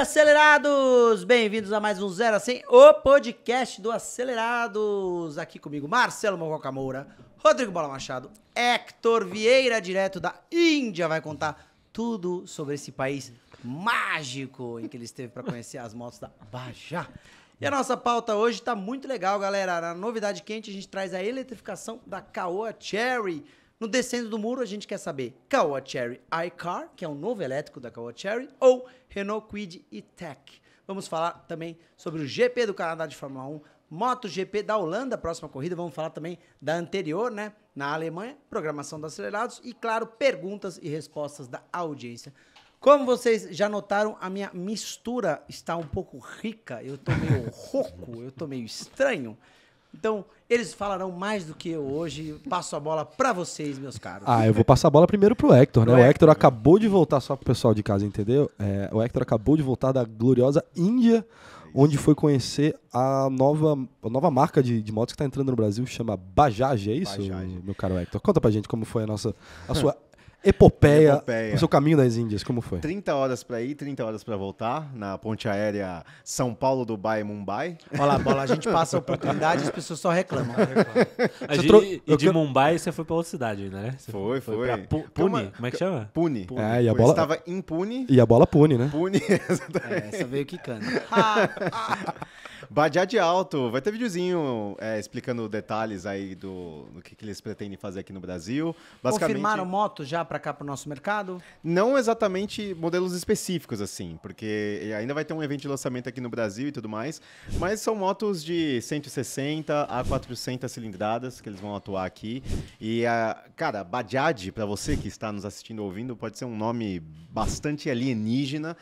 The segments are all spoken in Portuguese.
acelerados! Bem-vindos a mais um Zero Assim, o podcast do Acelerados. Aqui comigo, Marcelo Mococa Moura, Rodrigo Bola Machado, Hector Vieira, direto da Índia, vai contar tudo sobre esse país mágico em que ele esteve para conhecer as motos da Bajá. E a nossa pauta hoje está muito legal, galera. Na novidade quente, a gente traz a eletrificação da Caoa Cherry no descendo do muro, a gente quer saber Kawa Cherry iCar, que é um novo elétrico da Kawa Cherry, ou Renault Quid e-Tech. Vamos falar também sobre o GP do Canadá de Fórmula 1, MotoGP da Holanda, próxima corrida. Vamos falar também da anterior, né? Na Alemanha, programação dos acelerados e, claro, perguntas e respostas da audiência. Como vocês já notaram, a minha mistura está um pouco rica. Eu tô meio rouco, eu tô meio estranho. Então, eles falarão mais do que eu hoje. Passo a bola para vocês, meus caros. Ah, eu vou passar a bola primeiro pro Hector, né? Pro o Hector, Hector acabou de voltar, só pro pessoal de casa, entendeu? É, o Hector acabou de voltar da gloriosa Índia, onde foi conhecer a nova, a nova marca de, de motos que está entrando no Brasil, chama Bajaj, é isso, Bajaj. meu caro Hector? Conta pra gente como foi a nossa a sua Epopeia, Epopeia. O seu caminho das Índias, como foi? 30 horas para ir, 30 horas para voltar, na ponte aérea São Paulo, Dubai, Mumbai. Olha lá, bola, a gente passa a oportunidade e as pessoas só reclamam. reclamam. Gente, E de eu... Mumbai você foi para outra cidade, né? Você foi, foi. foi. É pune, como é que chama? Pune. Pune. É, e a bola... estava em Pune. E a bola Pune, né? Pune, exatamente. É, essa veio quicando. de Alto, vai ter videozinho é, explicando detalhes aí do, do que, que, eles pretendem fazer aqui no Brasil. Basicamente... Confirmaram moto já para cá para o nosso mercado? Não exatamente modelos específicos, assim, porque ainda vai ter um evento de lançamento aqui no Brasil e tudo mais, mas são motos de 160 a 400 cilindradas que eles vão atuar aqui. E, a, cara, Bajaj, para você que está nos assistindo ouvindo, pode ser um nome bastante alienígena.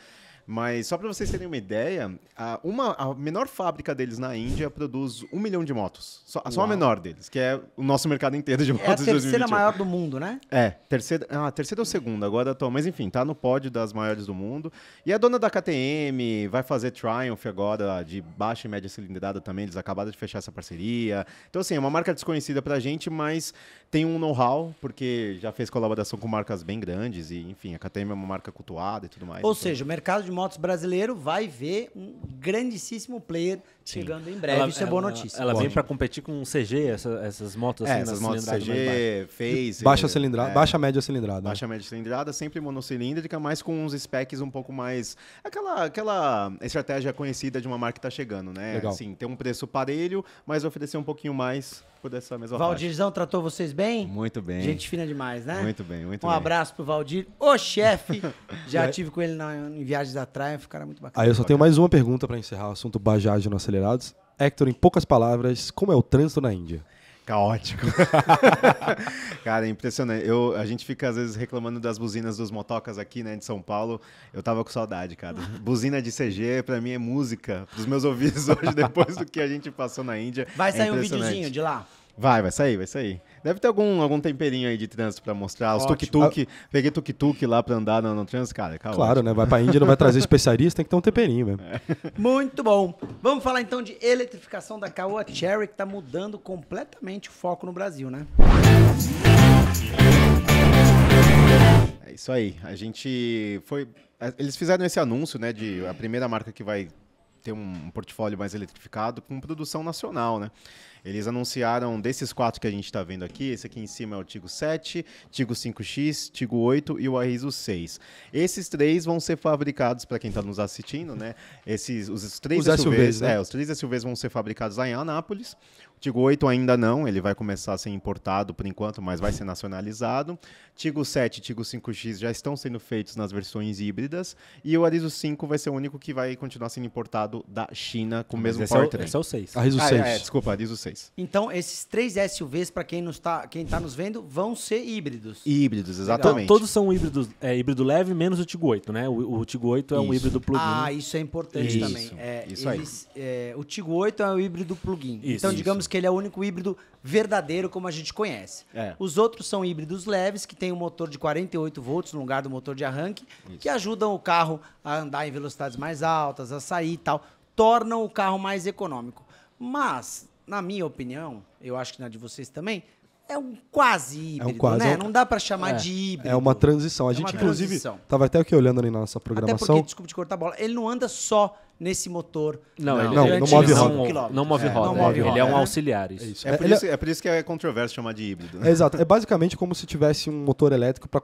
Mas só para vocês terem uma ideia, a, uma, a menor fábrica deles na Índia produz um milhão de motos. Só, só a menor deles, que é o nosso mercado inteiro de motos. É a terceira 2021. maior do mundo, né? É, terceira, ah, terceira ou segunda, agora tô, mas enfim, tá no pódio das maiores do mundo. E a dona da KTM vai fazer Triumph agora de baixa e média cilindrada também, eles acabaram de fechar essa parceria. Então assim, é uma marca desconhecida pra gente, mas tem um know-how, porque já fez colaboração com marcas bem grandes e enfim, a KTM é uma marca cultuada e tudo mais. Ou então... seja, o mercado de motos brasileiro vai ver um grandíssimo player chegando em breve. Ela, isso é boa notícia. Ela, ela vem para competir com um CG, essa, essas motos é, assim, essas motos CG, fez baixa cilindrada, é, baixa média cilindrada. Baixa média cilindrada, sempre monocilíndrica, mas com uns specs um pouco mais aquela aquela estratégia conhecida de uma marca que está chegando, né? Legal. Assim, ter um preço parelho, mas oferecer um pouquinho mais por essa mesma Valdirzão faixa. tratou vocês bem? Muito bem. Gente fina demais, né? Muito bem, muito um bem. Um abraço pro Valdir, o chefe. Já tive com ele na, em viagens da Triumph, cara muito bacana. Aí eu só tenho mais uma pergunta para encerrar o assunto Bajaj no acelerado acelerados. Hector, em poucas palavras, como é o trânsito na Índia? Caótico. Cara, é impressionante. Eu, a gente fica às vezes reclamando das buzinas dos motocas aqui, né, de São Paulo. Eu tava com saudade, cara. Buzina de CG, pra mim, é música. Pros meus ouvidos hoje, depois do que a gente passou na Índia. Vai é sair um videozinho de lá. Vai, vai sair, vai sair. Deve ter algum, algum temperinho aí de trânsito pra mostrar. Os tuk-tuk. Peguei tuk-tuk lá pra andar no, no trânsito, cara. É Calma. Claro, né? Vai pra Índia, não vai trazer especialista, tem que ter um temperinho mesmo. É. Muito bom. Vamos falar então de eletrificação da Caoa Cherry, que tá mudando completamente o foco no Brasil, né? É isso aí. A gente foi. Eles fizeram esse anúncio, né? De a primeira marca que vai ter um portfólio mais eletrificado com produção nacional, né? Eles anunciaram desses quatro que a gente está vendo aqui, esse aqui em cima é o Tigo 7, Tigo 5X, Tigo 8 e o Arizo 6. Esses três vão ser fabricados, para quem está nos assistindo, né? Esses, os três os SUVs, SUVs né? é, os três SUVs vão ser fabricados lá em Anápolis. Tigo 8 ainda não, ele vai começar a ser importado por enquanto, mas vai ser nacionalizado. Tigo 7 e Tigo 5X já estão sendo feitos nas versões híbridas. E o Arizo 5 vai ser o único que vai continuar sendo importado da China com o mesmo esse powertrain. É o, esse é o 6. É Arizo ah, 6. É, é, desculpa, Arizo 6. Então, esses três SUVs, para quem está tá nos vendo, vão ser híbridos. Híbridos, exatamente. Então, todos são híbridos, é, híbrido leve menos o Tigo 8, né? O, o Tigo 8 é isso. um híbrido plug-in. Ah, isso é importante isso. também. É, isso eles, aí. É, o Tigo 8 é um híbrido plug-in. Então, digamos que ele é o único híbrido verdadeiro como a gente conhece. É. Os outros são híbridos leves, que tem um motor de 48 volts no lugar do motor de arranque, Isso. que ajudam o carro a andar em velocidades mais altas, a sair e tal, tornam o carro mais econômico. Mas, na minha opinião, eu acho que na de vocês também, é um quase híbrido, é um quase, né? É um... Não dá para chamar é, de híbrido. É uma transição. A é gente, inclusive, transição. tava até aqui olhando ali na nossa programação. Até porque, desculpa de cortar a bola, ele não anda só nesse motor. Não, ele, não, é é não, move é, roda. Não, move roda. Ele é um auxiliar. Isso. É, por isso que é controverso chamar de híbrido. Né? exato. É basicamente como se tivesse um motor elétrico para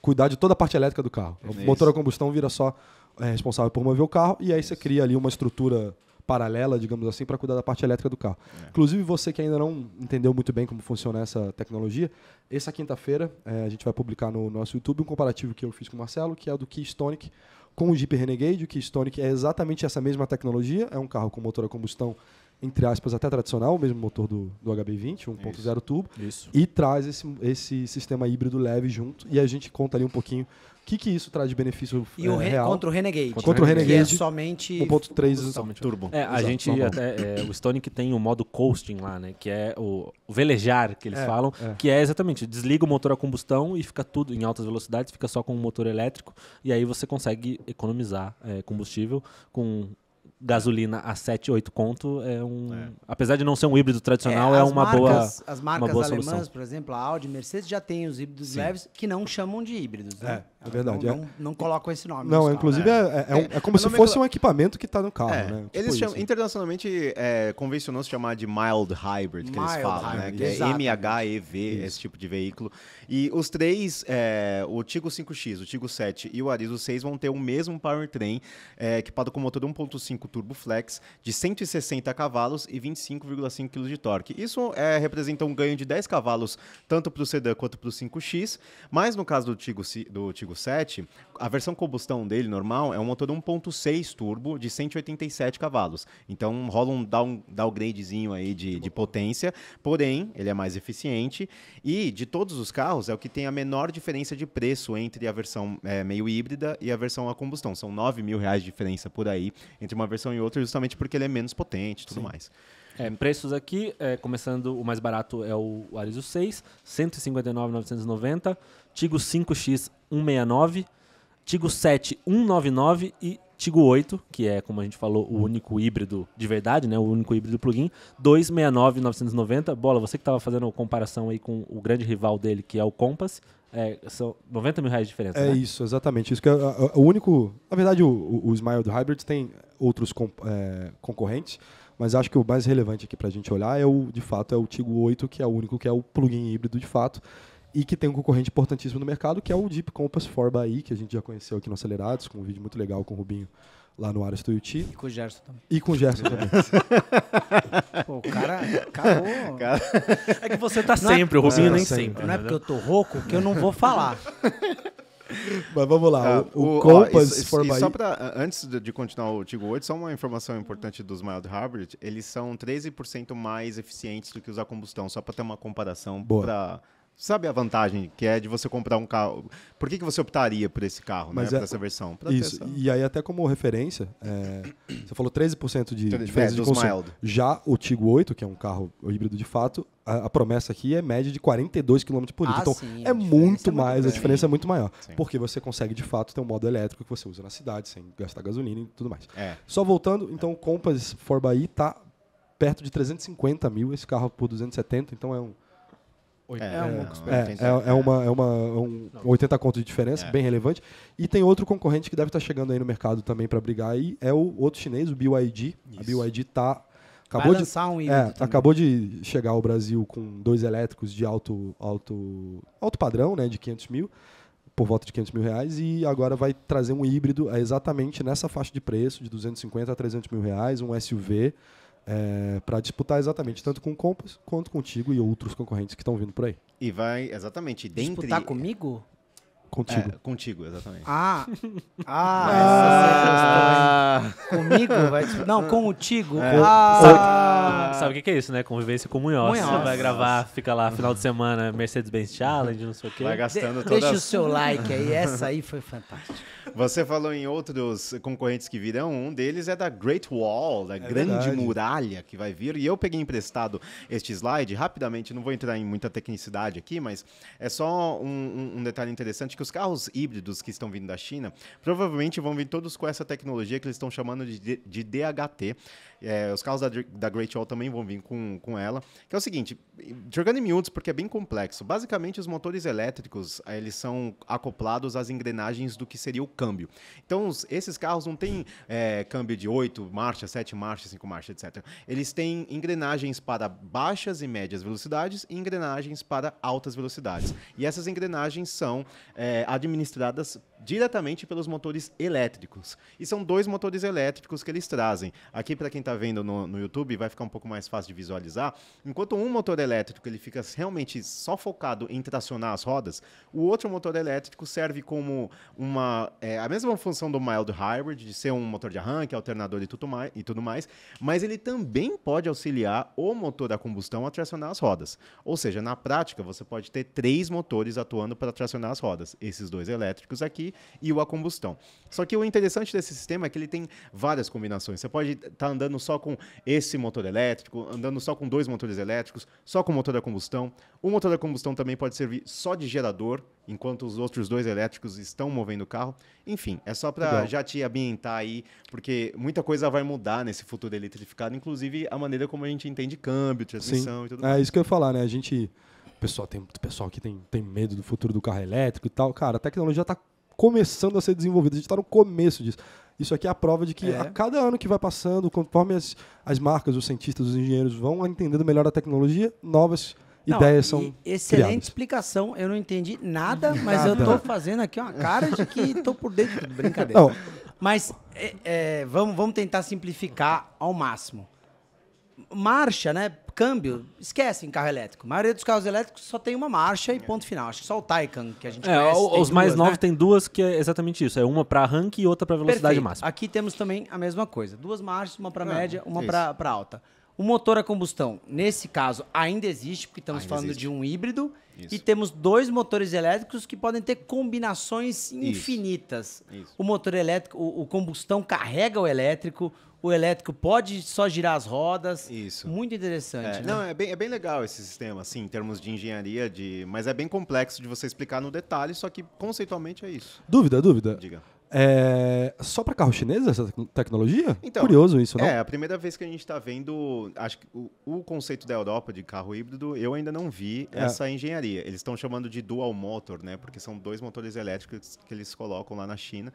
cuidar de toda a parte elétrica do carro. O motor a combustão vira só responsável por mover o carro e aí você cria ali uma estrutura paralela, digamos assim, para cuidar da parte elétrica do carro. É. Inclusive, você que ainda não entendeu muito bem como funciona essa tecnologia, essa quinta-feira é, a gente vai publicar no nosso YouTube um comparativo que eu fiz com o Marcelo, que é do Keystonic, com o Jeep Renegade, que Stonic é exatamente essa mesma tecnologia, é um carro com motor a combustão entre aspas, até tradicional, o mesmo motor do, do HB20, 1.0 turbo. Isso. E traz esse, esse sistema híbrido leve junto. E a gente conta ali um pouquinho o que, que isso traz de benefício e o é, real? Contra o Renegade. Contra o é Renegade. Renegade é somente... 1.3 somente turbo. É, a gente normal. até... É, o Stonic tem o modo coasting lá, né? Que é o velejar, que eles é, falam. É. Que é exatamente, desliga o motor a combustão e fica tudo em altas velocidades, fica só com o motor elétrico. E aí você consegue economizar combustível com gasolina a 7, 8 conto é um. É. Apesar de não ser um híbrido tradicional, é, é uma, marcas, boa, as marcas uma boa alemãs, solução. por exemplo, a Audi, Mercedes já tem os híbridos Sim. leves que não chamam de híbridos, né? É. É verdade. Não, é. não, não, colocam esse nome. Não, é, inclusive né? é, é, é como se fosse um equipamento que está no carro, é, né? Tipo eles chamam, internacionalmente convencionou se chamar de mild hybrid, que mild eles falam, né? hybrid, né? Que é MHEV, esse tipo de veículo. E os três, o Tigo 5X, o Tigo 7 e o Arizo 6 vão ter o mesmo powertrain, equipado com motor 1.5 turbo flex de 160 cavalos e 25,5 kg de torque. Isso representa um ganho de 10 cavalos tanto para o sedã quanto para o 5X, mas no caso do Tigo do Tigo 7, a versão combustão dele normal é um motor 1.6 turbo de 187 cavalos. Então rola um down, downgradezinho aí de, de potência, porém ele é mais eficiente e de todos os carros é o que tem a menor diferença de preço entre a versão é, meio híbrida e a versão a combustão. São 9 mil reais de diferença por aí entre uma versão e outra, justamente porque ele é menos potente e tudo Sim. mais. É, preços aqui, é, começando o mais barato é o Arizo 6, 159,990. Tigo 5X 169, Tigo 7 199 e Tigo 8, que é, como a gente falou, o único híbrido de verdade, né? O único híbrido plug-in, 269,990. Bola, você que estava fazendo comparação aí com o grande rival dele, que é o Compass, é, são 90 mil reais de diferença. É né? isso, exatamente. Isso que é, é, é o único. Na verdade, o, o, o Smile do Hybrid tem outros com, é, concorrentes, mas acho que o mais relevante aqui para a gente olhar é o, de fato, é o Tigo 8, que é o único que é o plug-in híbrido de fato e que tem um concorrente importantíssimo no mercado, que é o Deep Compass for Bahia, que a gente já conheceu aqui no Acelerados, com um vídeo muito legal com o Rubinho lá no Ares Tuiuti. E com o Gerson também. E com o Gerson também. Pô, o cara acabou. É que você tá não é sempre, é, o Rubinho nem tá sempre. sempre. Não é né? porque eu tô rouco que eu não vou falar. Mas vamos lá, ah, o, o, Compass ó, isso, for antes de continuar o Tigo 8, só uma informação importante dos mild hybrid, eles são 13% mais eficientes do que usar combustão, só para ter uma comparação para Sabe a vantagem que é de você comprar um carro? Por que, que você optaria por esse carro, né, Mas né? É, essa versão? Pra isso. Essa... E aí, até como referência, é, você falou 13% de diferença é, de consumo. Mild. Já o Tigo 8, que é um carro híbrido de fato, a, a promessa aqui é média de 42 km por ah, litro. Ah, então, sim, é, é muito mais, a diferença é muito maior. Sim. Porque você consegue, de fato, ter um modo elétrico que você usa na cidade, sem gastar gasolina e tudo mais. É. Só voltando, então, o Compass 4xi está perto de 350 mil, esse carro por 270, então é um é, é, um, é. É, é, é, uma, é uma é. um 80 conto de diferença, bem relevante. E tem outro concorrente que deve estar tá chegando aí no mercado também para brigar aí, é o outro chinês, o BYD. Isso. A BYD tá acabou de um é, acabou de chegar ao Brasil com dois elétricos de alto alto alto padrão, né, de 500 mil por volta de 500 mil reais e agora vai trazer um híbrido exatamente nessa faixa de preço de 250 a 300 mil reais, um SUV é, para disputar exatamente tanto com o Compass quanto contigo e outros concorrentes que estão vindo por aí. E vai, exatamente, dentre... Disputar comigo? Contigo. É, contigo, exatamente. Ah! Ah! ah. É Comigo? Vai... Não, contigo. É. Ah. Sabe, o que é isso, né? Convivência com munhoz. Você vai gravar, fica lá final de semana, Mercedes-Benz Challenge, não sei o quê. Vai gastando De todas... Deixa o seu like aí, essa aí foi fantástica. Você falou em outros concorrentes que virão, um deles é da Great Wall, da é grande verdade. muralha que vai vir. E eu peguei emprestado este slide rapidamente, não vou entrar em muita tecnicidade aqui, mas é só um, um, um detalhe interessante que que os carros híbridos que estão vindo da China provavelmente vão vir todos com essa tecnologia que eles estão chamando de, de DHT. É, os carros da, da Great Wall também vão vir com, com ela. Que é o seguinte, jogando em minutos porque é bem complexo. Basicamente, os motores elétricos, eh, eles são acoplados às engrenagens do que seria o câmbio. Então, os, esses carros não têm é, câmbio de 8 marchas, 7 marchas, 5 marchas, etc. Eles têm engrenagens para baixas e médias velocidades e engrenagens para altas velocidades. E essas engrenagens são... É, é, administradas diretamente pelos motores elétricos. E são dois motores elétricos que eles trazem. Aqui, para quem está vendo no, no, YouTube, vai ficar um pouco mais fácil de visualizar. Enquanto um motor elétrico ele fica realmente só focado em tracionar as rodas, o outro motor elétrico serve como uma é, a mesma função do mild hybrid, de ser um motor de arranque, alternador e tudo, mais, e tudo mais, mas ele também pode auxiliar o motor a combustão a tracionar as rodas. Ou seja, na prática, você pode ter três motores atuando para tracionar as rodas. Esses dois elétricos aqui e o a combustão. Só que o interessante desse sistema é que ele tem várias combinações. Você pode estar tá andando só com esse motor elétrico, andando só com dois motores elétricos, só com motor a combustão. O motor a combustão também pode servir só de gerador, enquanto os outros dois elétricos estão movendo o carro. Enfim, é só para já te ambientar aí, porque muita coisa vai mudar nesse futuro eletrificado, inclusive a maneira como a gente entende câmbio, transmissão Sim. e tudo. É mais. isso que eu ia falar, né? A gente pessoal tem pessoal que tem, tem medo do futuro do carro elétrico e tal. Cara, a tecnologia está começando a ser desenvolvido. A gente está no começo disso. Isso aqui é a prova de que é. a cada ano que vai passando, conforme as, as marcas, os cientistas, os engenheiros vão entendendo melhor a tecnologia, novas não, ideias são Excelente criadas. explicação. Eu não entendi nada, mas nada. eu estou fazendo aqui uma cara de que estou por dentro de Brincadeira. Não. Mas é, é, vamos, vamos tentar simplificar ao máximo. Marcha, né? câmbio, esquece em carro elétrico. A maioria dos carros elétricos só tem uma marcha e ponto final. Acho que só o Taycan que a gente é, conhece. os duas, mais né? novos né? tem duas que é exatamente isso. É uma para arranque e outra para velocidade Perfeito. máxima. Aqui temos também a mesma coisa. Duas marchas, uma para ah, média, uma para alta. O motor a combustão, nesse caso, ainda existe, porque estamos ainda falando existe. de um híbrido. Isso. E temos dois motores elétricos que podem ter combinações infinitas. Isso. Isso. O motor elétrico, o, o combustão carrega o elétrico, o elétrico pode só girar as rodas. Isso. Muito interessante. É, né? Não, é bem, é bem legal esse sistema, assim, em termos de engenharia, de, mas é bem complexo de você explicar no detalhe, só que conceitualmente é isso. Dúvida, dúvida. Diga. É só para carro chinês essa tecnologia? Então, Curioso isso, não? É, a primeira vez que a gente está vendo, acho que o, o, conceito da Europa de carro híbrido, eu ainda não vi é. essa engenharia. Eles estão chamando de dual motor, né? Porque são dois motores elétricos que eles colocam lá na China.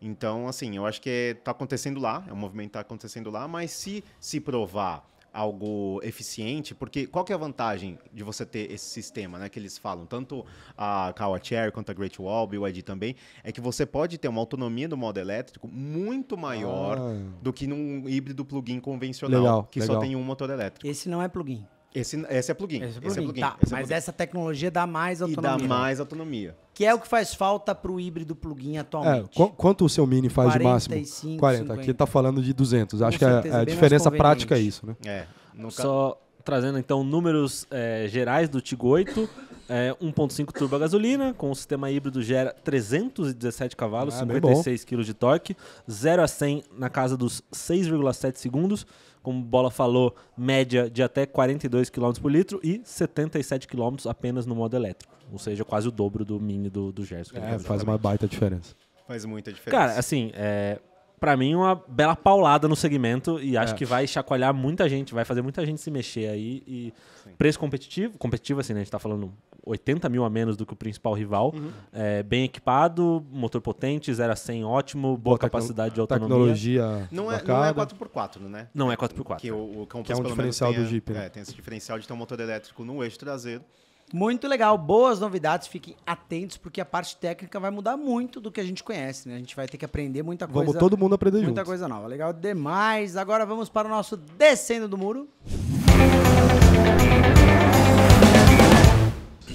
Então, assim, eu acho que está é, acontecendo lá, é um movimento que está acontecendo lá, mas se se provar algo eficiente, porque qual que é a vantagem de você ter esse sistema, né, que eles falam, tanto a Kawa Chair quanto a Great Wall, o ID também, é que você pode ter uma autonomia do modo elétrico muito maior ah. do que num híbrido plug-in convencional, legal, que legal. só tem um motor elétrico. Esse não é plug-in. Esse, esse é plugin. Esse é plugin. Esse é plugin. Tá, esse é mas plugin. essa tecnologia dá mais autonomia. E dá mais autonomia. Que é o que faz falta para o híbrido plugin atualmente. É, quanto o seu Mini faz 45, de máximo? 40. 50. Aqui está falando de 200. Acho que a, a é diferença prática é isso, né? É. Nunca... Só trazendo então números é, gerais do Tigo 8. É, 1.5 turbo a gasolina, com o sistema híbrido gera 317 cavalos, ah, 56 kg de torque, 0 a 100 na casa dos 6,7 segundos como Bola falou, média de até 42 km por litro e 77 km apenas no modo elétrico. Ou seja, quase o dobro do mini do, do Gerson. É, faz uma baita diferença. Faz muita diferença. Cara, assim, é, para mim uma bela paulada no segmento e acho é. que vai chacoalhar muita gente, vai fazer muita gente se mexer aí e Sim. preço competitivo, competitivo assim, né? a gente tá falando 80 mil a menos do que o principal rival. Uhum. É, bem equipado, motor potente, 0 a 100 ótimo, boa, boa capacidade de autonomia. Tecnologia não é, não é 4x4, né? Não é 4x4. Que, o, o que é um diferencial do Jeep. Né? É, tem esse diferencial de ter um motor elétrico no eixo traseiro. Muito legal, boas novidades, fiquem atentos, porque a parte técnica vai mudar muito do que a gente conhece, né? A gente vai ter que aprender muita coisa. Vamos todo mundo aprender muita Muita coisa nova, legal demais. Agora vamos para o nosso Descendo do Muro.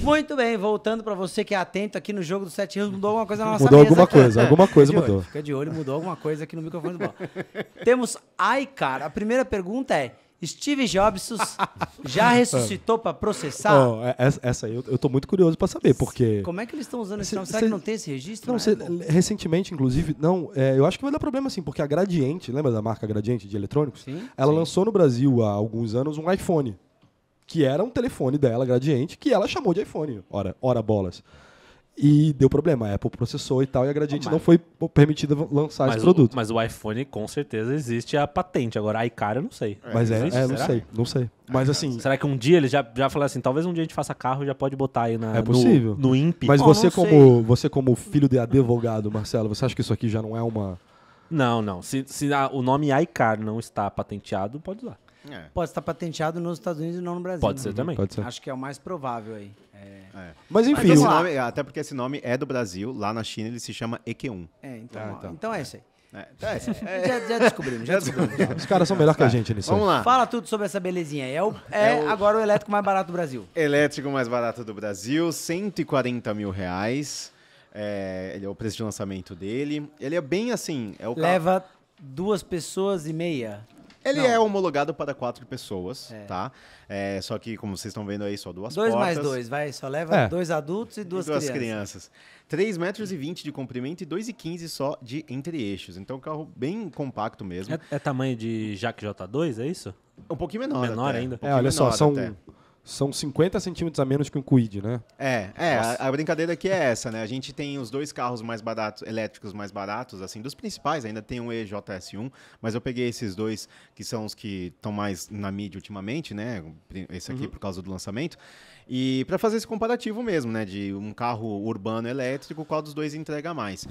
Muito bem, voltando para você que é atento aqui no jogo dos sete rios, mudou alguma coisa na nossa Mudou alguma aqui. coisa, alguma coisa fica mudou. Olho, fica de olho, mudou alguma coisa aqui no microfone do Bola. Temos ai, cara, a primeira pergunta é, Steve Jobs já ressuscitou para processar? Oh, essa, essa, aí eu, eu tô muito curioso para saber, porque. Como é que eles estão usando esse nome? Será cê, que não tem esse registro? Não, ah, é cê, recentemente, inclusive, não, é, eu acho que vai dar problema assim porque a Gradiente, lembra da marca Gradiente de eletrônicos? Sim, ela sim. lançou no Brasil há alguns anos um iPhone que era um telefone dela, Gradiente, que ela chamou de iPhone, ora, ora bolas. E deu problema, a Apple processou e tal, e a Gradiente mas, não foi permitida lançar esse produto. O, mas o iPhone com certeza existe a patente, agora a iCar eu não sei. É, mas é, existe, é, é não sei, não sei. Mas assim. Será que um dia ele já, já falou assim, talvez um dia a gente faça carro e já pode botar aí na, é possível. no, no Mas oh, você, como, você, como filho de advogado, Marcelo, você acha que isso aqui já não é uma. Não, não. Se, se a, o nome iCar não está patenteado, pode usar. É. Pode estar patenteado nos Estados Unidos e não no Brasil. Pode né? ser né? também. Pode ser. Acho que é o mais provável aí. É. é. Mas enfim. Mas nome, é, até porque esse nome é do Brasil, lá na China ele se chama EQ1. É, então, ah, então. então é isso aí. É, então é, já, já, descobrimos, já descobrimos. Os caras são melhor que a tá. gente nisso. Vamos lá. Fala tudo sobre essa belezinha. É, o, é, é o... agora o elétrico mais barato do Brasil. Elétrico mais barato do Brasil, 140 mil reais. É, ele é o preço de lançamento dele. Ele é bem assim. É o Leva duas pessoas e meia. Ele Não. é homologado para quatro pessoas, é. tá? É, só que, como vocês estão vendo aí, só duas dois portas. Dois mais dois, vai. Só leva é. dois adultos e duas, e duas crianças. Três metros e vinte de comprimento e 2,15 só de entre-eixos. Então, é carro bem compacto mesmo. É, é tamanho de Jack J2, é isso? Um pouquinho menor Menor até. ainda. Um é, olha só, são... Até são 50 centímetros a menos que um Kwid, né? É, é a, a, brincadeira aqui é essa, né? A gente tem os dois carros mais baratos, elétricos mais baratos, assim, dos principais, ainda tem um EJS1, mas eu peguei esses dois que são os que estão mais na mídia ultimamente, né? Esse aqui uhum. por causa do lançamento. E para fazer esse comparativo mesmo, né? De um carro urbano elétrico, qual dos dois entrega mais.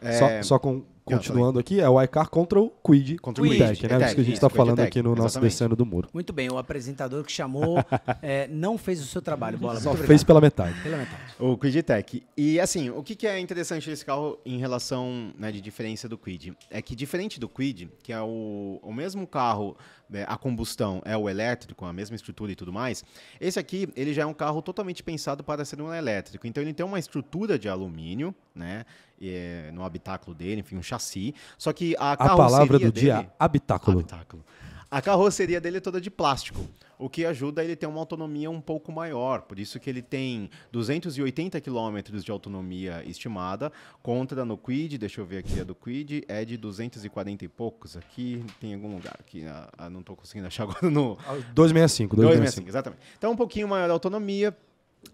É... Só, só com, continuando aqui, é o iCar contra o Quid, contra o Quid, Tech, né? é isso que a gente está é falando aqui no nosso Descendo do Muro. Muito bem, o apresentador que chamou é, não fez o seu trabalho, Bola. Só fez pela metade. pela metade. O Quid é Tech. E assim, o que, que é interessante desse carro em relação né, de diferença do Quid? É que diferente do Quid, que é o, o mesmo carro, né, a combustão é o elétrico, a mesma estrutura e tudo mais, esse aqui, ele já é um carro totalmente pensado para ser um elétrico. Então ele tem uma estrutura de alumínio, né? é, no habitáculo dele, enfim, um chassi. Só que a, a palavra do dele, dia, habitáculo. habitáculo. A carroceria dele é toda de plástico, o que ajuda ele a ter uma autonomia um pouco maior. Por isso que ele tem 280 km de autonomia estimada, contra no Quid, deixa eu ver aqui a do Quid, é de 240 e poucos aqui, tem algum lugar aqui, ah, ah, não estou conseguindo achar agora no... 265, 265. 265, exatamente. Então um pouquinho maior a autonomia,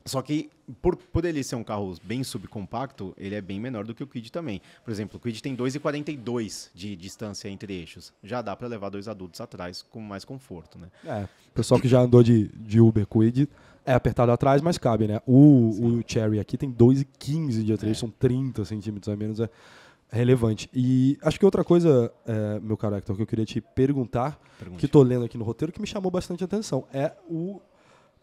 só que, por, por ele ser um carro bem subcompacto, ele é bem menor do que o Quid também. Por exemplo, o Quid tem 2,42 de distância entre eixos. Já dá para levar dois adultos atrás com mais conforto, né? É, pessoal que já andou de, de Uber Quid, é apertado atrás, mas cabe, né? O, o Cherry aqui tem 2,15 de atriz, é. são 30 centímetros a menos, é relevante. E acho que outra coisa, é, meu Hector, que eu queria te perguntar, Pergunte. que estou lendo aqui no roteiro, que me chamou bastante atenção, é o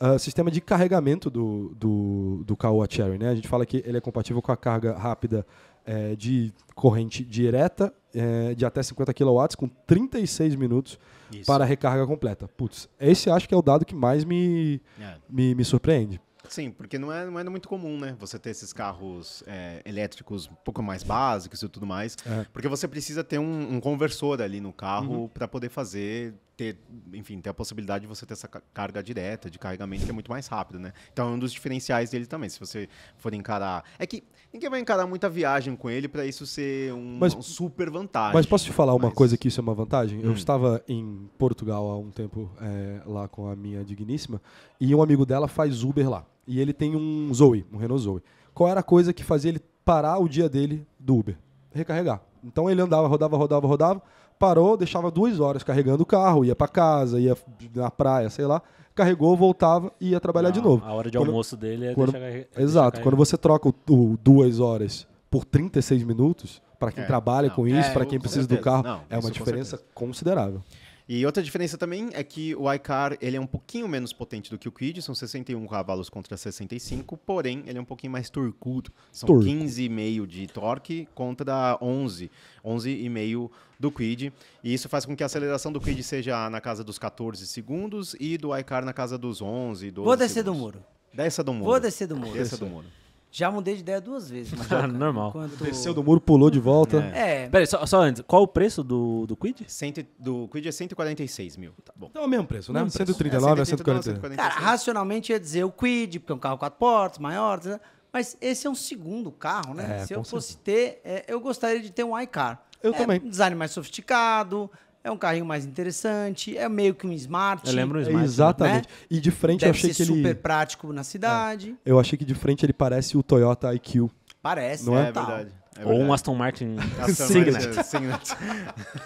Uh, sistema de carregamento do, do, do Kaoa Cherry. Né? A gente fala que ele é compatível com a carga rápida é, de corrente direta é, de até 50 kW com 36 minutos Isso. para recarga completa. Putz, esse acho que é o dado que mais me, é. me, me, surpreende. Sim, porque não é, não é muito comum, né? Você ter esses carros é, elétricos um pouco mais básicos e tudo mais. É. Porque você precisa ter um, um conversor ali no carro uhum. para poder fazer ter, enfim, ter a possibilidade de você ter essa carga direta de carregamento que é muito mais rápido, né? Então é um dos diferenciais dele também, se você for encarar. É que ninguém vai encarar muita viagem com ele para isso ser um, mas, um, super vantagem. Mas posso te falar mas... uma coisa que isso é uma vantagem? Hum. Eu estava em Portugal há um tempo é, lá com a minha digníssima e um amigo dela faz Uber lá. E ele tem um Zoe, um Renault Zoe. Qual era a coisa que fazia ele parar o dia dele do Uber? Recarregar. Então ele andava, rodava, rodava, rodava parou, deixava duas horas carregando o carro, ia para casa, ia na praia, sei lá, carregou, voltava e ia trabalhar Não, de novo. A hora de quando, almoço dele é quando, deixar, é Exato, deixar quando você troca o, o, duas horas por 36 minutos, para quem é, trabalha não, com isso, é, para quem precisa certeza, do carro, não, é uma diferença considerável. E outra diferença também é que o iCar ele é um pouquinho menos potente do que o Quid, são 61 cavalos contra 65, porém ele é um pouquinho mais torcudo. São 15,5 de torque contra 11, 11,5 do Quid. E isso faz com que a aceleração do Quid seja na casa dos 14 segundos e do iCar na casa dos 11, 12 Vou descer segundos. do muro. Desça do muro. Vou descer do muro. Desça do muro. Já mudei de ideia duas vezes. Normal. Quando... Desceu do muro, pulou de volta. É. é. Peraí, só, só, antes. Qual o preço do, do Quid? Cento, do Quid é 146 mil. Tá bom. Então é o mesmo preço, né? Mesmo 139 é 146. Cara, racionalmente ia dizer o Quid, porque é um carro quatro portas, maior, etc. Né? mas esse é um segundo carro, né? É, Se eu fosse certeza. ter, é, eu gostaria de ter um iCar. Eu é também. Um design mais sofisticado, é um carrinho mais interessante, é meio que um smart. Eu lembro um né? smart. Né? exatamente. Né? E de frente Deve eu achei que ele. É super prático na cidade. É. Eu achei que de frente ele parece o Toyota IQ. Parece, não é, é verdade. É Ou um Aston Martin Signet.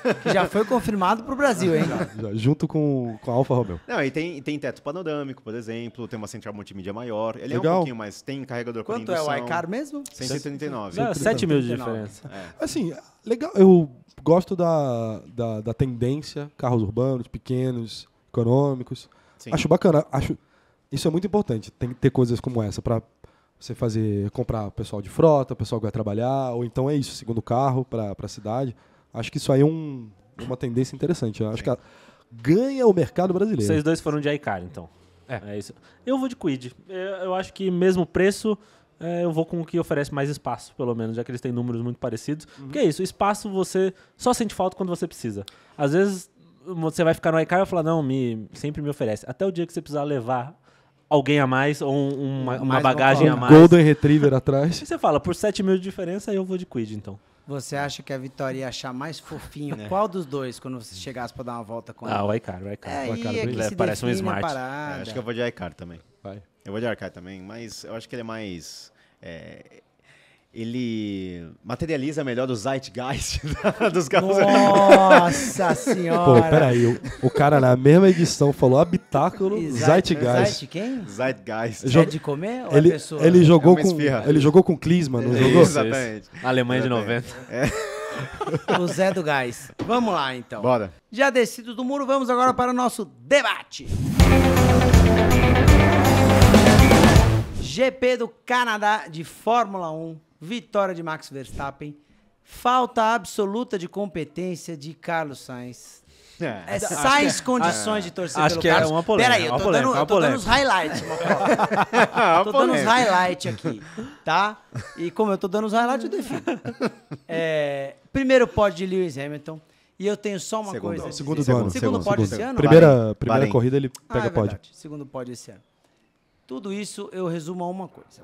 É, que já foi confirmado para o Brasil, hein? Já, já, junto com, com a Alfa Romeo. Não, e tem, tem teto panorâmico, por exemplo, tem uma central multimídia maior. Ele Legal. é um pouquinho mais, tem carregador Quanto com indução. é o iCar mesmo? 139. Não, 7 mil de diferença. É. Assim, legal, eu gosto da, da, da, tendência, carros urbanos, pequenos, econômicos. Sim. Acho bacana, acho... Isso é muito importante, tem que ter coisas como essa para você fazer comprar o pessoal de frota, o pessoal que vai trabalhar, ou então é isso, segundo carro para a cidade. Acho que isso aí é um, uma tendência interessante. Né? Acho que a, ganha o mercado brasileiro. Vocês dois foram de iCar, então. É. é isso. Eu vou de Quid. Eu, é, eu acho que mesmo preço, é, eu vou com o que oferece mais espaço, pelo menos, já que eles têm números muito parecidos. Uhum. Porque é isso, espaço você só sente falta quando você precisa. Às vezes você vai ficar no iCar e vai falar, não, me, sempre me oferece. Até o dia que você precisar levar alguém a mais ou um, uma, uma mais bagagem a mais. Golden Retriever atrás. E você fala, por 7 mil de diferença, eu vou de Quid, então. Você acha que a Vitória ia achar mais fofinho é. qual dos dois quando você chegasse pra dar uma volta com ele? Ah, o Icar, o Icar. É, o Icar é que parece um Smart. É, acho que eu vou de Icar também. Vai. Eu vou de Icar também, mas eu acho que ele é mais. É, ele materializa melhor o zeitgeist dos carros. Nossa senhora! Pô, peraí, o, o cara na mesma edição falou habitáculo zeitgeist. Zeit quem? Zeitgeist. é de comer ou é ele, pessoa? Ele é jogou, é com, ele jogou com Klisman, não jogou? Exatamente. Alemanha de 90. É. O Zé do Gás. Vamos lá, então. Bora. Já descido do muro, vamos agora para o nosso debate. GP do Canadá de Fórmula 1 vitória de Max Verstappen, falta absoluta de competência de Carlos Sainz. É, é Sainz é. condições é, de ah, torcer acho pelo que é Carlos. É uma polêmica, Peraí, é eu tô, polêmica, dando, eu tô dando uns highlights, Mocó. tô dando uns highlights aqui, tá? E como eu tô dando uns highlights, eu defino. É, primeiro pódio de Lewis Hamilton E eu tenho só uma segundo, coisa. Segundo, dizer. segundo, segundo, segundo pódio esse ano? Primeira, primeira corrida ele pega ah, é pódio. Segundo pódio esse ano. Tudo isso eu resumo a uma coisa.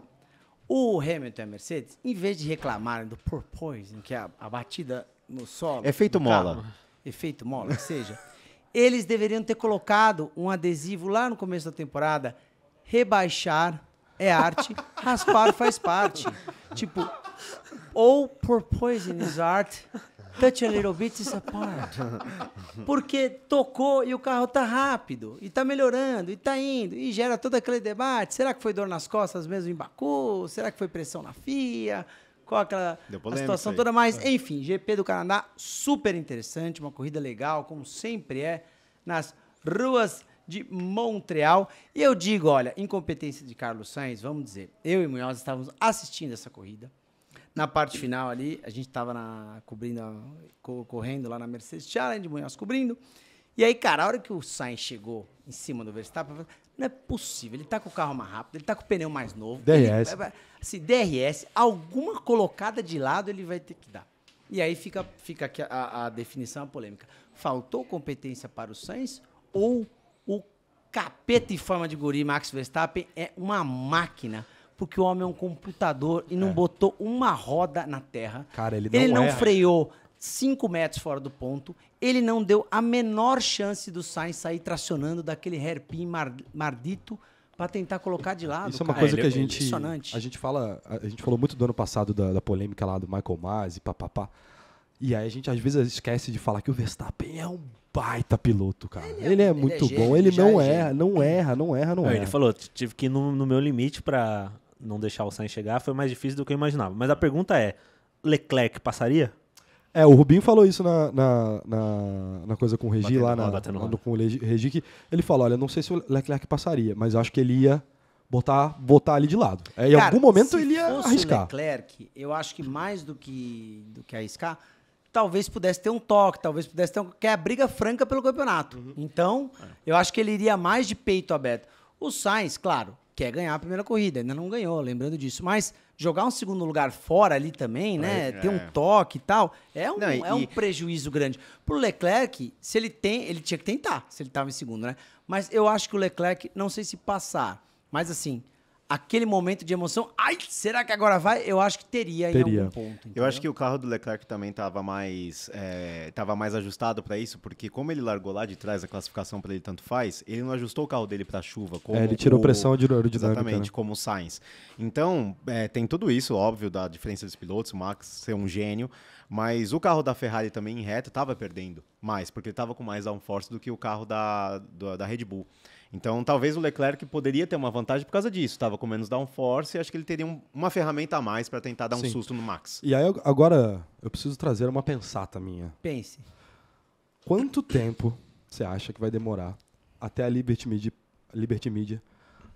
O Hamilton e a Mercedes, em vez de reclamarem do porpoising, que é a, a batida no solo. Efeito mola. Carro, efeito mola, que seja. Eles deveriam ter colocado um adesivo lá no começo da temporada. Rebaixar é arte, raspar faz parte. tipo, ou porpoising is art, Touch a little bit is part. Porque tocou e o carro tá rápido, e tá melhorando, e tá indo, e gera todo aquele debate. Será que foi dor nas costas mesmo em Baku? Será que foi pressão na FIA? Qual aquela situação toda? Mas, é. enfim, GP do Canadá, super interessante, uma corrida legal, como sempre é, nas ruas de Montreal. E eu digo, olha, incompetência de Carlos Sainz, vamos dizer, eu e Munhoz estávamos assistindo essa corrida na parte final ali, a gente estava cobrindo, correndo lá na Mercedes Challenge, Munhoz cobrindo. E aí, cara, a hora que o Sainz chegou em cima do Verstappen, não é possível. Ele tá com o carro mais rápido, ele tá com o pneu mais novo. DRS. Ele, assim, DRS, alguma colocada de lado ele vai ter que dar. E aí fica, fica aqui a, a definição, a polêmica. Faltou competência para o Sainz ou o capeta em forma de guri Max Verstappen é uma máquina porque o homem é um computador e não é. botou uma roda na terra. Cara, ele não, ele não freou 5 metros fora do ponto. Ele não deu a menor chance do Sainz sair tracionando daquele hairpin mar, mardito para tentar colocar de lado. Isso cara. é uma coisa é, que a é gente a gente fala, a gente falou muito do ano passado da, da polêmica lá do Michael Masi e papapá. E aí a gente às vezes esquece de falar que o Verstappen é um baita piloto, cara. Ele, é ele é, ele muito é bom, ele é não erra, não erra, não erra, não erra, não erra. Ele falou, tive que ir no, no meu limite para não deixar o Sainz chegar foi mais difícil do que eu imaginava. Mas a pergunta é: Leclerc passaria? É, o Rubinho falou isso na, na, na, na coisa com o Regi, batendo lá, na, batendo No, com o Regi, que ele falou, olha, não sei se o Leclerc passaria, mas acho que ele ia botar, botar ali de lado. É, em algum momento ele ia arriscar. O Leclerc, eu acho que mais do que, do que arriscar, talvez pudesse ter um toque, talvez pudesse ter um... Que é a briga franca pelo campeonato. Uhum. Então, é. eu acho que ele iria mais de peito aberto. O Sainz, claro, quer ganhar a primeira corrida. Ainda não ganhou, lembrando disso. Mas jogar um segundo lugar fora ali também, né? É, ter um é. toque e tal, é um, não, e, é um prejuízo grande. Pro Leclerc, se ele tem, ele tinha que tentar, se ele estava em segundo, né? Mas eu acho que o Leclerc, não sei se passar, mas assim, aquele momento de emoção, ai, será que agora vai? Eu acho que teria, teria. em algum ponto. Entendeu? Eu acho que o carro do Leclerc também estava mais é, tava mais ajustado para isso, porque como ele largou lá de trás a classificação para ele tanto faz, ele não ajustou o carro dele para a chuva. Como é, ele tirou o, pressão de aerodinâmica. Né? Exatamente, né? como o Sainz. Então, é, tem tudo isso, óbvio, da diferença dos pilotos, o Max ser um gênio, mas o carro da Ferrari também em reta estava perdendo mais, porque ele estava com mais downforce do que o carro da, da, da Red Bull. Então, talvez o Leclerc poderia ter uma vantagem por causa disso. Estava com menos downforce e acho que ele teria um, uma ferramenta a mais para tentar dar Sim. um susto no Max. E aí, agora, eu preciso trazer uma pensata minha. Pense. Quanto tempo você acha que vai demorar até a Liberty Media, Liberty Media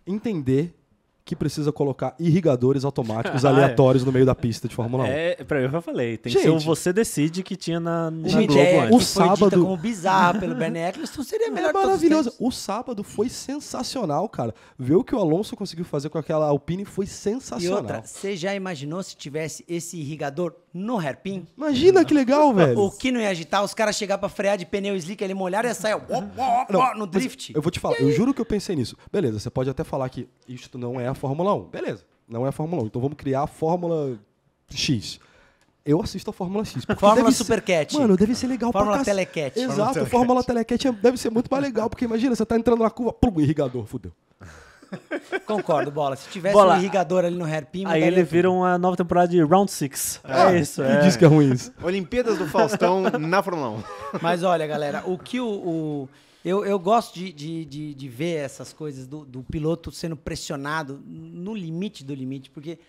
entender que precisa colocar irrigadores automáticos ah, é. aleatórios no meio da pista de Fórmula 1. É, pra mim eu já falei, tem gente, que ser o Você Decide que tinha na, na gente, Globo é, antes. O sábado... como bizarro pelo Ben Eccleston, seria é melhor é maravilhoso. O sábado foi sensacional, cara. Ver o que o Alonso conseguiu fazer com aquela Alpine foi sensacional. E outra, você já imaginou se tivesse esse irrigador no hairpin? Imagina que legal, velho. O que não ia agitar, os caras chegar para frear de pneu slick, ele molhar e sair no drift. Eu vou te falar, eu juro que eu pensei nisso. Beleza, você pode até falar que isto não é a Fórmula 1. Beleza, não é a Fórmula 1. Então vamos criar a Fórmula X. Eu assisto a Fórmula X. Fórmula Supercat. Mano, deve ser legal Fórmula pra Fórmula Telecat. Exato, Fórmula, Fórmula Telecat é- deve ser muito mais legal, porque imagina, você tá entrando na curva, pum, irrigador, fudeu. Concordo, Bola. Se tivesse bola. um irrigador ali no hairpin... Aí ele vira uma nova temporada de Round 6. É, é, isso. É. Diz que é ruim isso. Olimpíadas do Faustão na Fórmula 1. Mas olha, galera, o que o... o eu, eu gosto de, de, de, de ver essas coisas do, do, piloto sendo pressionado no limite do limite, porque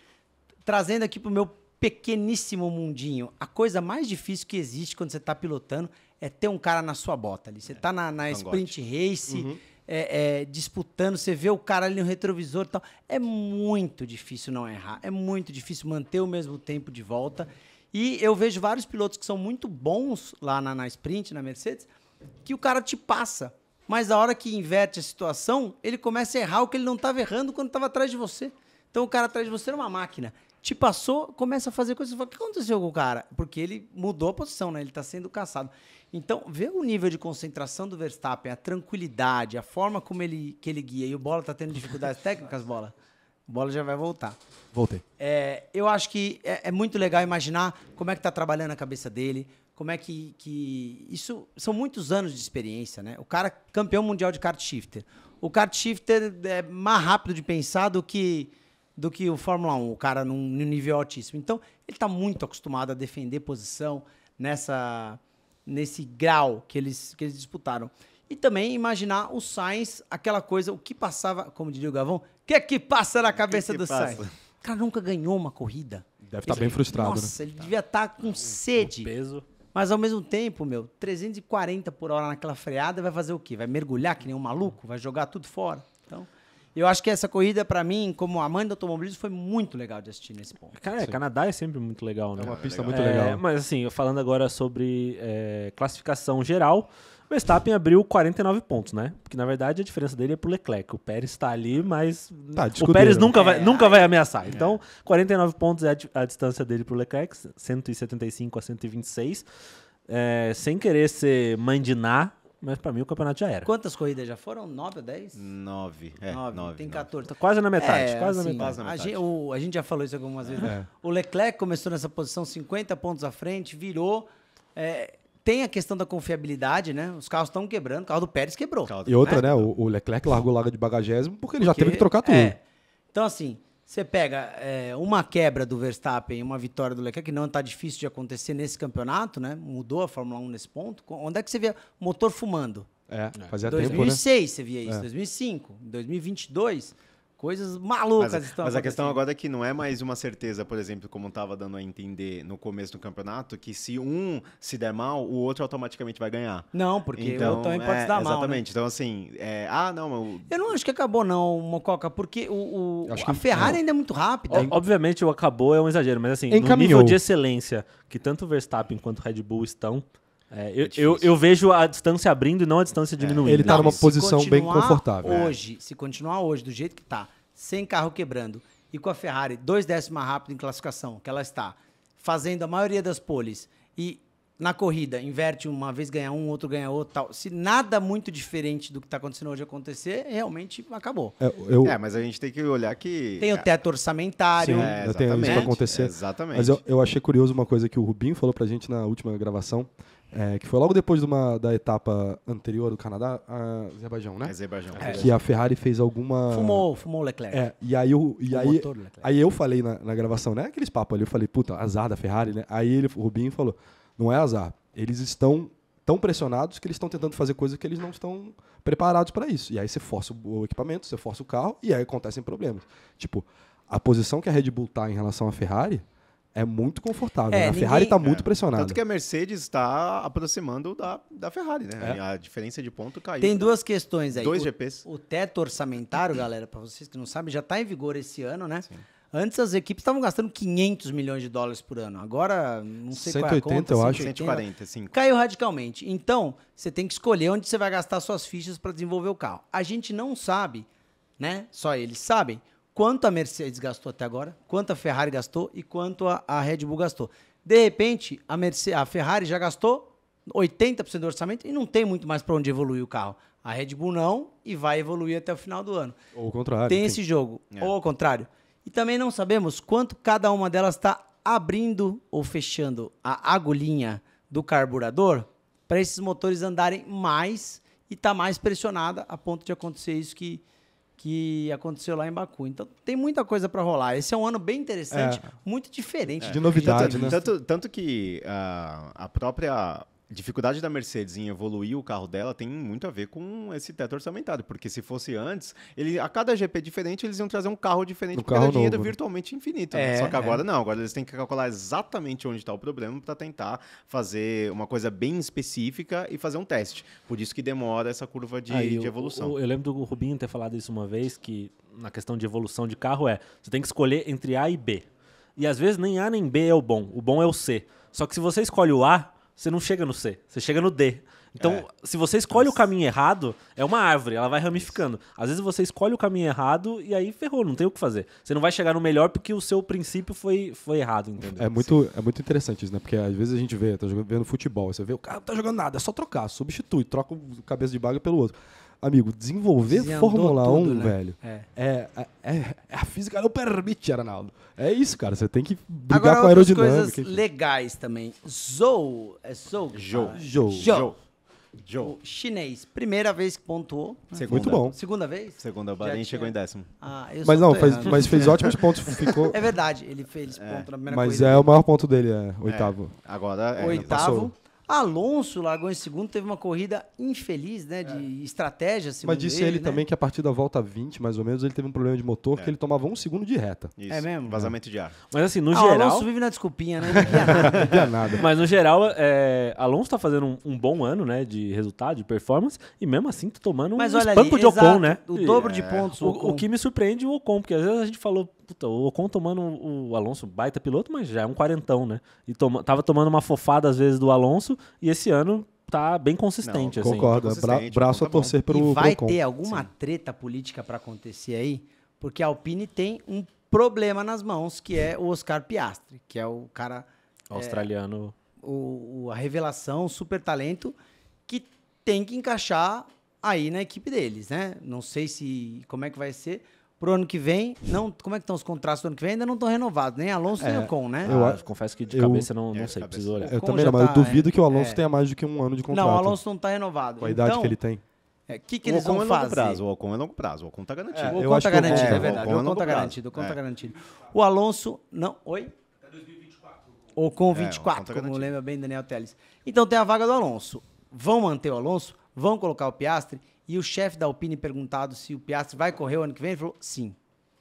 trazendo aqui para o meu pequeníssimo mundinho, a coisa mais difícil que existe quando você está pilotando é ter um cara na sua bota ali. Você está é, tá na, na sprint race, uhum. é, é, disputando, você vê o cara ali no retrovisor e tal. É muito difícil não errar, é muito difícil manter o mesmo tempo de volta. E eu vejo vários pilotos que são muito bons lá na, na sprint, na Mercedes, que o cara te passa. Mas a hora que inverte a situação, ele começa a errar o que ele não estava errando quando estava atrás de você. Então o cara atrás de você era uma máquina. Te passou, começa a fazer coisas. o que aconteceu com o cara? Porque ele mudou a posição, né? Ele está sendo caçado. Então, vê o nível de concentração do Verstappen, a tranquilidade, a forma como ele, que ele guia. E o Bola está tendo dificuldades técnicas, Bola? O Bola já vai voltar. Voltei. É, eu acho que é, é, muito legal imaginar como é que está trabalhando a cabeça dele, como é que, que. Isso são muitos anos de experiência, né? O cara campeão mundial de kart shifter. O kart shifter é mais rápido de pensar do que, do que o Fórmula 1, o cara num, num nível altíssimo. Então, ele está muito acostumado a defender posição nessa, nesse grau que eles, que eles disputaram. E também imaginar o Sainz, aquela coisa, o que passava, como diria o Gavão, o que é que passa na é cabeça que que do passa? Sainz? O cara nunca ganhou uma corrida. Deve estar tá bem frustrado. Né? Nossa, né? ele devia estar tá com tá. sede. Um peso mas ao mesmo tempo, meu, 340 por hora naquela freada vai fazer o quê? Vai mergulhar que nem um maluco? Vai jogar tudo fora? Então. Eu acho que essa corrida, para mim, como amante do automobilismo, foi muito legal de assistir nesse ponto. Cara, Canadá é sempre muito legal, né? É uma pista é legal. muito legal. É, mas assim, falando agora sobre é, classificação geral, o Verstappen abriu 49 pontos, né? Porque na verdade a diferença dele é pro Leclerc. O Pérez está ali, mas tá, o Pérez nunca vai, é, nunca vai ameaçar. É. Então, 49 pontos é a, a, distância dele pro Leclerc, 175 a 126. É, sem querer ser mandinar, mas para mim o campeonato já era. Quantas corridas já foram? Nove ou dez? Nove. É, nove. nove tem 14. Tá quase na metade. É, quase, assim, na metade. quase na metade. A gente, o, a gente já falou isso algumas vezes. Né? É. O Leclerc começou nessa posição 50 pontos à frente, virou. É, tem a questão da confiabilidade, né? Os carros estão quebrando, o carro do Pérez quebrou. e outra, né? né? O, o, Leclerc largou larga de bagagésimo porque ele porque, já teve que trocar tudo. É. Então, assim, você pega é, uma quebra do Verstappen e uma vitória do Leclerc, que não está difícil de acontecer nesse campeonato, né? Mudou a Fórmula 1 nesse ponto. Onde é que você via motor fumando? É, fazia 2006 tempo, né? você via isso, é. 2005, 2022. Coisas malucas mas, estão Mas a questão agora é que não é mais uma certeza, por exemplo, como estava dando a entender no começo do campeonato, que se um se der mal, o outro automaticamente vai ganhar. Não, porque então, o também pode é, se dar né? exatamente. mal. Exatamente. Né? Então, assim, é, ah, não. Eu... eu não acho que acabou, não, Mococa, porque o, o a que... Ferrari ainda é muito rápida. O, obviamente, o acabou é um exagero, mas assim, Encaminhou. no nível de excelência que tanto o Verstappen quanto o Red Bull estão, é, eu, é eu, eu, vejo a distância abrindo e não a distância é. diminuindo. Ele está numa posição bem confortável. É. Hoje, se continuar hoje do jeito que está, sem carro quebrando e com a Ferrari dois décimos mais rápido em classificação, que ela está fazendo a maioria das poles e na corrida inverte uma vez ganha um, outro ganha outro, tal. Se nada muito diferente do que está acontecendo hoje acontecer, realmente acabou. É, eu... é, mas a gente tem que olhar que tem o é. teto orçamentário, Sim, é, tem isso acontecer. É, exatamente. Mas eu, eu achei curioso uma coisa que o Rubinho falou para a gente na última gravação. É, que foi logo depois de uma, da etapa anterior do Canadá, a Azerbaijão, né? Azerbaijão. É. Que a Ferrari fez alguma. Fumou, fumou o Leclerc. É, e aí eu, e aí, aí eu falei na, na, gravação, né? Aqueles papos ali, eu falei, puta, azar da Ferrari, né? Aí ele, o Rubinho falou: não é azar. Eles estão tão pressionados que eles estão tentando fazer coisas que eles não estão preparados para isso. E aí você força o equipamento, você força o carro, e aí acontecem problemas. Tipo, a posição que a Red Bull tá em relação à Ferrari é muito confortável. É, né? A ninguém... Ferrari está muito é. pressionada. Tanto que a Mercedes está aproximando da, da Ferrari, né? É. A diferença de ponto caiu. Tem duas questões aí. Dois o, GPs. O teto orçamentário, galera, para vocês que não sabem, já está em vigor esse ano, né? Sim. Antes as equipes estavam gastando 500 milhões de dólares por ano. Agora, não sei 180, qual é a conta. 180, eu acho. 140, sim. Caiu radicalmente. Então, você tem que escolher onde você vai gastar suas fichas para desenvolver o carro. A gente não sabe, né? Só eles sabem quanto a Mercedes gastou até agora, quanto a Ferrari gastou e quanto a, a Red Bull gastou. De repente, a, Mercedes, a Ferrari já gastou 80% do orçamento e não tem muito mais para onde evoluir o carro. A Red Bull não e vai evoluir até o final do ano. Ou ao contrário. Tem esse jogo. É. Ou ao contrário. E também não sabemos quanto cada uma delas está abrindo ou fechando a agulhinha do carburador para esses motores andarem mais e estar tá mais pressionada a ponto de acontecer isso que que aconteceu lá em Baku. Então tem muita coisa para rolar. Esse é um ano bem interessante, é. muito diferente. É. De novidade, tanto, né? Tanto, tanto que uh, a própria dificuldade da Mercedes em evoluir o carro dela tem muito a ver com esse teto orçamentário, porque se fosse antes, ele, a cada GP diferente, eles iam trazer um carro diferente, um carro dinheiro né? virtualmente infinito. Né? É, né? Só que agora é. não, agora eles têm que calcular exatamente onde está o problema para tentar fazer uma coisa bem específica e fazer um teste. Por isso que demora essa curva de, Aí, de evolução. eu lembro do Rubinho ter falado isso uma vez, que na questão de evolução de carro é, você tem que escolher entre A e B. E às vezes nem A nem B é o bom, o bom é o C. Só que se você escolhe o A, você não chega no C, você chega no D. Então, é. se você escolhe Nossa. o caminho errado, é uma árvore, ela vai ramificando. Às vezes você escolhe o caminho errado e aí ferrou, não tem o que fazer. Você não vai chegar no melhor porque o seu princípio foi, foi errado, entendeu? É muito, é muito interessante isso, né? Porque às vezes a gente vê, tá jogando, vendo futebol, você vê o cara não tá jogando nada, é só trocar, substitui, troca o cabeça de baga pelo outro. Amigo, desenvolver Ziandou Fórmula tudo, 1, né? velho, é. é. É, é, a física não permite, Arnaldo. É isso, cara. Você tem que brigar Agora, com a aerodinâmica. coisas legais também. Zou, é Zou? Zou. Zou. Jou. O chinês, primeira vez que pontuou. Né? Segunda. Muito bom. Segunda vez? Segunda, o Bahrein chegou em décimo. Ah, eu mas não, fez, mas fez ótimos pontos. Ficou... É verdade, ele fez é. ponto na primeira Mas é o maior ponto dele, é oitavo. É. Agora é. Oitavo. Alonso largou em segundo, teve uma corrida infeliz, né? De é. estratégia, Mas disse ele, ele né? também que a partir da volta 20, mais ou menos, ele teve um problema de motor é. que ele tomava um segundo de reta. Isso. É mesmo? Vazamento de ar. Mas assim, no ah, geral... Alonso vive na desculpinha, né? Não guia nada. Mas no geral, é... Alonso tá fazendo um, um, bom ano, né? De resultado, de performance, e mesmo assim tá tomando Mas um olha espanco ali, de Ocon, exato, né? O dobro de é. pontos. O, o, que me surpreende o Ocon, porque às vezes a gente falou Puta, o Ocon tomando o Alonso, baita piloto, mas já é um quarentão, né? E toma, tava tomando uma fofada às vezes do Alonso, e esse ano tá bem consistente. Não, assim. Concordo, tá consistente, Bra braço tá a torcer para pelo. E vai ter alguma Sim. treta política para acontecer aí? Porque a Alpine tem um problema nas mãos, que é o Oscar Piastri, que é o cara. É, Australiano. É, o, o, a revelação, super talento, que tem que encaixar aí na equipe deles, né? Não sei se como é que vai ser, pro ano que vem. Não, como é que estão os contratos do ano que vem? Ainda não estão renovados, nem Alonso é, nem Ocon, né? Eu ah, confesso que de eu, cabeça não, não sei, preciso olhar. Eu Ocon também não, mas tá, eu duvido é, que o Alonso é. tenha mais do que um ano de contrato. Não, o Alonso não está renovado. Com a idade então, que ele tem. É, que que o eles Ocon vão é longo fazer? prazo, o Ocon é longo prazo, o Ocon está garantido. É, o Ocon está garantido, é, é verdade. É o Ocon, tá o Ocon, tá garantido, o Ocon é. tá garantido. O Alonso, não, oi? Ou com 24, é, tá como lembra bem Daniel Teles. Então tem a vaga do Alonso. Vão manter o Alonso? Vão colocar o Piastre? E o chefe da Alpine perguntado se o Piastri vai correr o ano que vem, ele falou sim.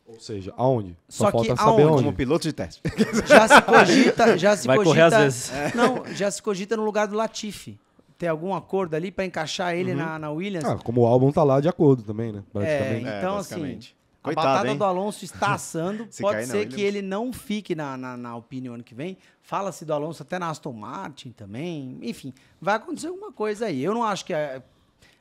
Ou seja, aonde? Só, Só que falta saber aonde? Como piloto de teste. Já se cogita, já se vai cogita, correr às vezes. É, não, já se cogita no lugar do Latifi. Tem algum acordo ali para encaixar ele uhum. na, na Williams? Ah, como o álbum tá lá de acordo também, né? É, Praticamente. É, então é, assim, Coitado, a batata hein? do Alonso está assando. Pode ser que ele não fique na, na, na Alpine ano que vem. Fala-se do Alonso até na Aston Martin também. Enfim, vai acontecer alguma coisa aí. Eu não acho que é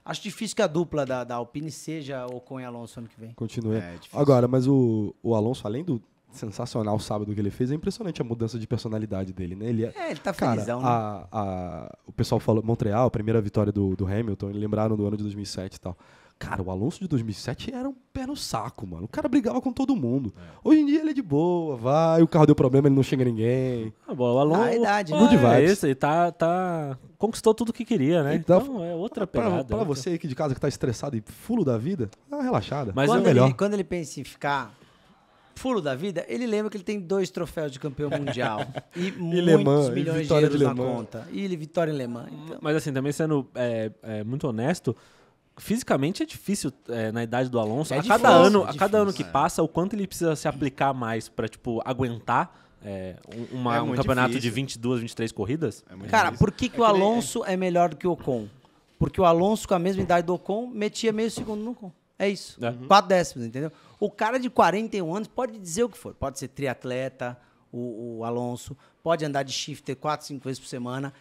Acho difícil que a dupla da, da Alpine seja com e Alonso ano que vem. Continue. É, Agora, mas o, o Alonso, além do sensacional sábado que ele fez, é impressionante a mudança de personalidade dele, né? Ele, é, é ele tá cara, felizão, né? a, a, o pessoal falou, Montreal, primeira vitória do, do Hamilton, lembraram do ano de 2007 e tal. Cara, o Alonso de 2007 era um pé no saco, mano. O cara brigava com todo mundo. É. Hoje em dia ele é de boa, vai, o carro deu problema, ele não xinga ninguém. Ah, bom, o Alonso. Ah, idade, é né? Ah, é isso, ele tá, tá. Conquistou tudo que queria, né? Então, então é outra pegada. Pra, pra é você aí que de casa que tá estressado e fulo da vida, dá uma relaxada. Mas quando, é melhor. Ele, quando ele pensa em ficar fulo da vida, ele lembra que ele tem dois troféus de campeão mundial. e, e muitos Mans, milhões e de euros de na conta. E ele vitória em Le Mans. Então. Mas assim, também sendo é, é, muito honesto, fisicamente é difícil é, na idade do Alonso. É a difícil, cada ano, é difícil, a cada ano que é. passa, o quanto ele precisa se aplicar mais para tipo aguentar é, uma, é um campeonato difícil. de 22, 23 corridas? Cara, difícil. por que, que o Alonso é melhor do que o Ocon? Porque o Alonso, com a mesma idade do Ocon, metia meio segundo no Ocon. É isso. Uhum. Quatro décimos, entendeu? O cara de 41 anos pode dizer o que for. Pode ser triatleta, o, o Alonso, pode andar de shifter quatro, cinco vezes por semana.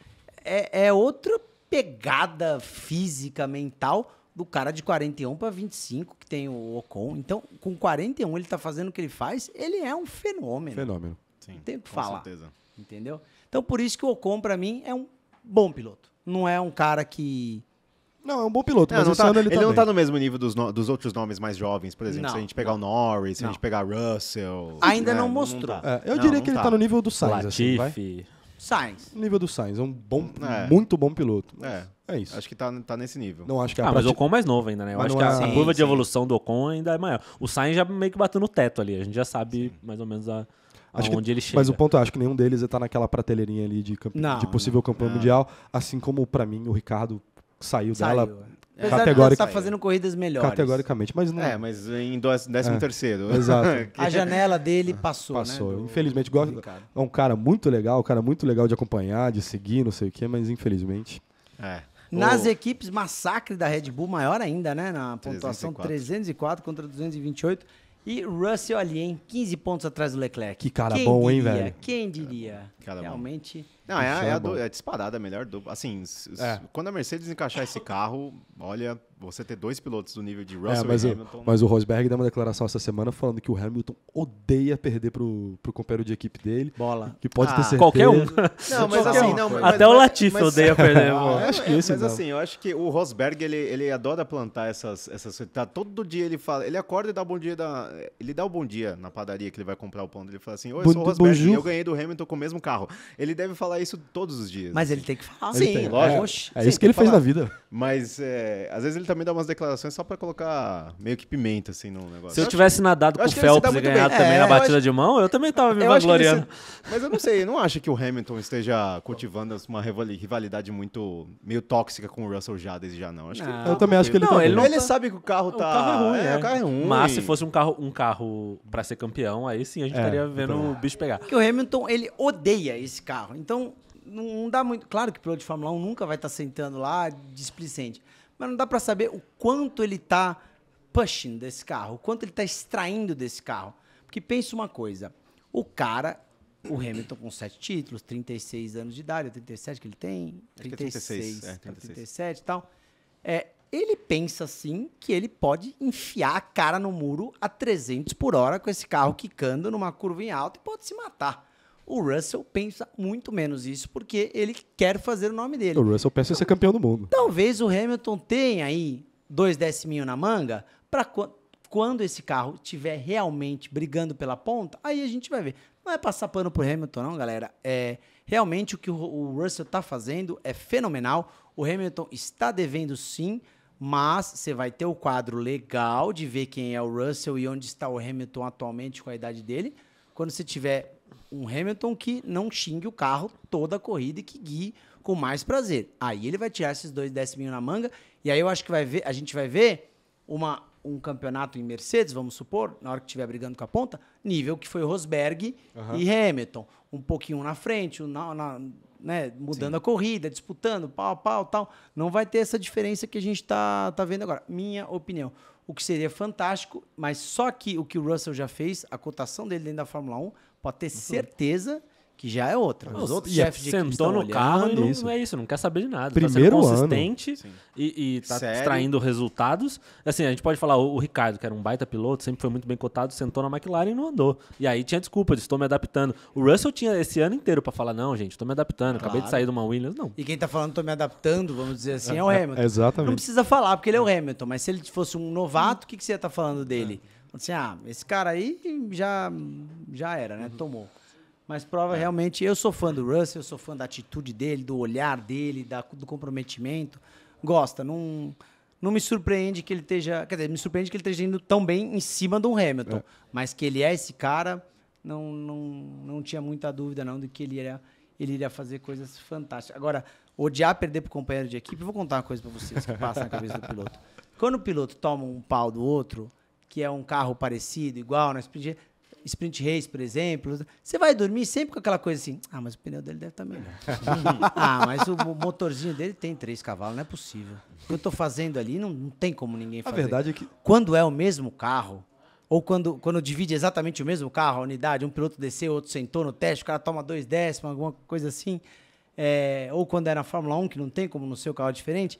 É, é outra pegada física, mental, do cara de 41 para 25 que tem o Ocon. Então, com 41 ele tá fazendo o que ele faz, ele é um fenômeno. Fenômeno. Sim. Não tem o que falar. Certeza. Entendeu? Então, por isso que o Ocon para mim é um bom piloto. Não é um cara que não, é um bom piloto, não, é, mas não tá-, tá, ele, ele não tá no mesmo nível dos, no, dos outros nomes mais jovens, por exemplo, não, se a gente pegar não. o Norris, se a gente pegar Russell. Ainda né, não mostrou. Tá. É, eu diria que ele está tá no nível do Sainz, Latifi. assim, vai? Sainz. Nível do Sainz. É um bom, é. muito bom piloto. É. É isso. Acho que tá, tá nesse nível. Não acho que é ah, a ah, mas o Ocon é mais novo ainda, né? Eu mas acho que a, é. curva sim. de evolução do Ocon ainda é maior. O Sainz já meio que bateu no teto ali. A gente já sabe sim. mais ou menos a, onde que, ele chega. Mas o ponto é, acho que nenhum deles está naquela prateleirinha ali de, campe... não, de possível campeão não. mundial. Assim como, para mim, o Ricardo saiu, saiu dela é. Apesar Categoric... de estar tá fazendo corridas melhores. Categoricamente, mas não. É, mas em 13 é. terceiro. Exato. A janela dele passou. Passou. Né? Do... Infelizmente, gosto... é um cara muito legal, um cara muito legal de acompanhar, de seguir, não sei o quê, mas infelizmente. É. Nas equipes, massacre da Red Bull, maior ainda, né? Na pontuação 304, 304 contra 228. E Russell ali, hein? 15 pontos atrás do Leclerc. Que cara Quem bom, diria? hein, velho? Quem diria? Cara Realmente. Não, é, é, é, a, é disparada a melhor dupla. Assim, é. quando a Mercedes encaixar esse carro, olha, você ter dois pilotos do nível de é, Russell é, mas e Hamilton. O, mas o Rosberg deu uma declaração essa semana falando que o Hamilton odeia perder pro, pro companheiro de equipe dele. Bola. Que pode ah, ter certeza. Qualquer um. Não, mas assim, não, mas, Até mas, o Latifi mas, odeia perder. Ah, acho que mas não. assim, eu acho que o Rosberg, ele, ele adora plantar essas, essas tá, Todo dia ele fala. Ele acorda e dá bom dia da. Ele dá o bom dia na padaria que ele vai comprar o pão. Ele fala assim: Oi, eu sou o Rosberg eu ganhei do Hamilton com o mesmo carro. Ele deve falar isso todos os dias. Mas ele tem que falar. Sim, lógico. É, é, é, isso que ele fez na vida. Mas é, às vezes ele tá também dá umas declarações só pra colocar meio que pimenta, assim, no negócio. Se eu, eu tivesse que, nadado eu com o Phelps e ganhado também é, na batida acho, de mão, eu também tava me vangloriando. Mas eu não sei, eu não acho que o Hamilton esteja cultivando uma rivalidade muito meio tóxica com o Russell já desde já, não. Acho não, que eu tá também acho que ele não, tá ele, não ele tá- sabe que o carro tá. O carro é ruim, é, é. O carro é ruim. Mas se fosse um carro, um carro pra ser campeão, aí sim a gente é, estaria vendo então... o bicho pegar. Porque o Hamilton, ele odeia esse carro. Então, não, dá muito. Claro que piloto de Fórmula 1 nunca vai estar tá sentando lá displicente mas não dá para saber o quanto ele está pushing desse carro, o quanto ele está extraindo desse carro. Porque pensa uma coisa, o cara, o Hamilton com sete títulos, 36 anos de idade, 37 que ele tem, 36, é 36, é, 36. 37 e tal, é, ele pensa sim que ele pode enfiar a cara no muro a 300 por hora com esse carro quicando numa curva em alta e pode se matar. O Russell pensa muito menos isso, porque ele quer fazer o nome dele. O Russell pensa em ser campeão do mundo. Talvez o Hamilton tenha aí dois décimos na manga para quando esse carro estiver realmente brigando pela ponta, aí a gente vai ver. Não é passar pano pro Hamilton, não, galera. É realmente o que o Russell está fazendo é fenomenal. O Hamilton está devendo sim, mas você vai ter o quadro legal de ver quem é o Russell e onde está o Hamilton atualmente com a idade dele. Quando você tiver um Hamilton que não xingue o carro toda a corrida e que guie com mais prazer. Aí ele vai tirar esses dois décimos na manga e aí eu acho que vai ver, a gente vai ver uma, um campeonato em Mercedes, vamos supor, na hora que estiver brigando com a ponta, nível que foi Rosberg uhum. e Hamilton. Um pouquinho na frente, na, na, né, mudando Sim. a corrida, disputando, pau, pau, tal. Não vai ter essa diferença que a gente está tá vendo agora. Minha opinião. O que seria fantástico, mas só que o que o Russell já fez, a cotação dele dentro da Fórmula 1, pode ter uhum. certeza que já é outra. Os outros é chefes de sentou no carro e não, é isso, não quer saber de nada. Primeiro tá sendo consistente ano. e, está extraindo resultados. Assim, a gente pode falar, o, o, Ricardo, que era um baita piloto, sempre foi muito bem cotado, sentou na McLaren e não andou. E aí tinha desculpa de estou me adaptando. O Russell tinha esse ano inteiro para falar, não, gente, estou me adaptando, claro. acabei de sair de uma Williams, não. E quem está falando estou me adaptando, vamos dizer assim, é o é, Hamilton. É, exatamente. Não precisa falar, porque ele é o Hamilton, mas se ele fosse um novato, o que, que você ia estar tá falando dele? É. Assim, ah, esse cara aí já, já era, né? Uhum. Tomou. Mas prova é. realmente, eu sou fã do Russell, eu sou fã da atitude dele, do olhar dele, da, do comprometimento. Gosta, não, não me surpreende que ele esteja. Quer dizer, me surpreende que ele esteja indo tão bem em cima do Hamilton. É. Mas que ele é esse cara, não, não, não tinha muita dúvida, não, de que ele iria, ele iria fazer coisas fantásticas. Agora, odiar perder o companheiro de equipe, vou contar uma coisa para vocês que passa na cabeça do piloto. Quando o piloto toma um pau do outro, que é um carro parecido, igual, na né? Sprint, Sprint Race, por exemplo, você vai dormir sempre com aquela coisa assim, ah, mas o pneu dele deve estar tá melhor. ah, mas o motorzinho dele tem três cavalos, não é possível. O que eu estou fazendo ali não, não tem como ninguém fazer. A verdade é que... Quando é o mesmo carro, ou quando, quando divide exatamente o mesmo carro, a unidade, um piloto desceu, outro sentou no teste, o cara toma dois décimos, alguma coisa assim, é, ou quando é na Fórmula 1, que não tem como no seu carro é diferente,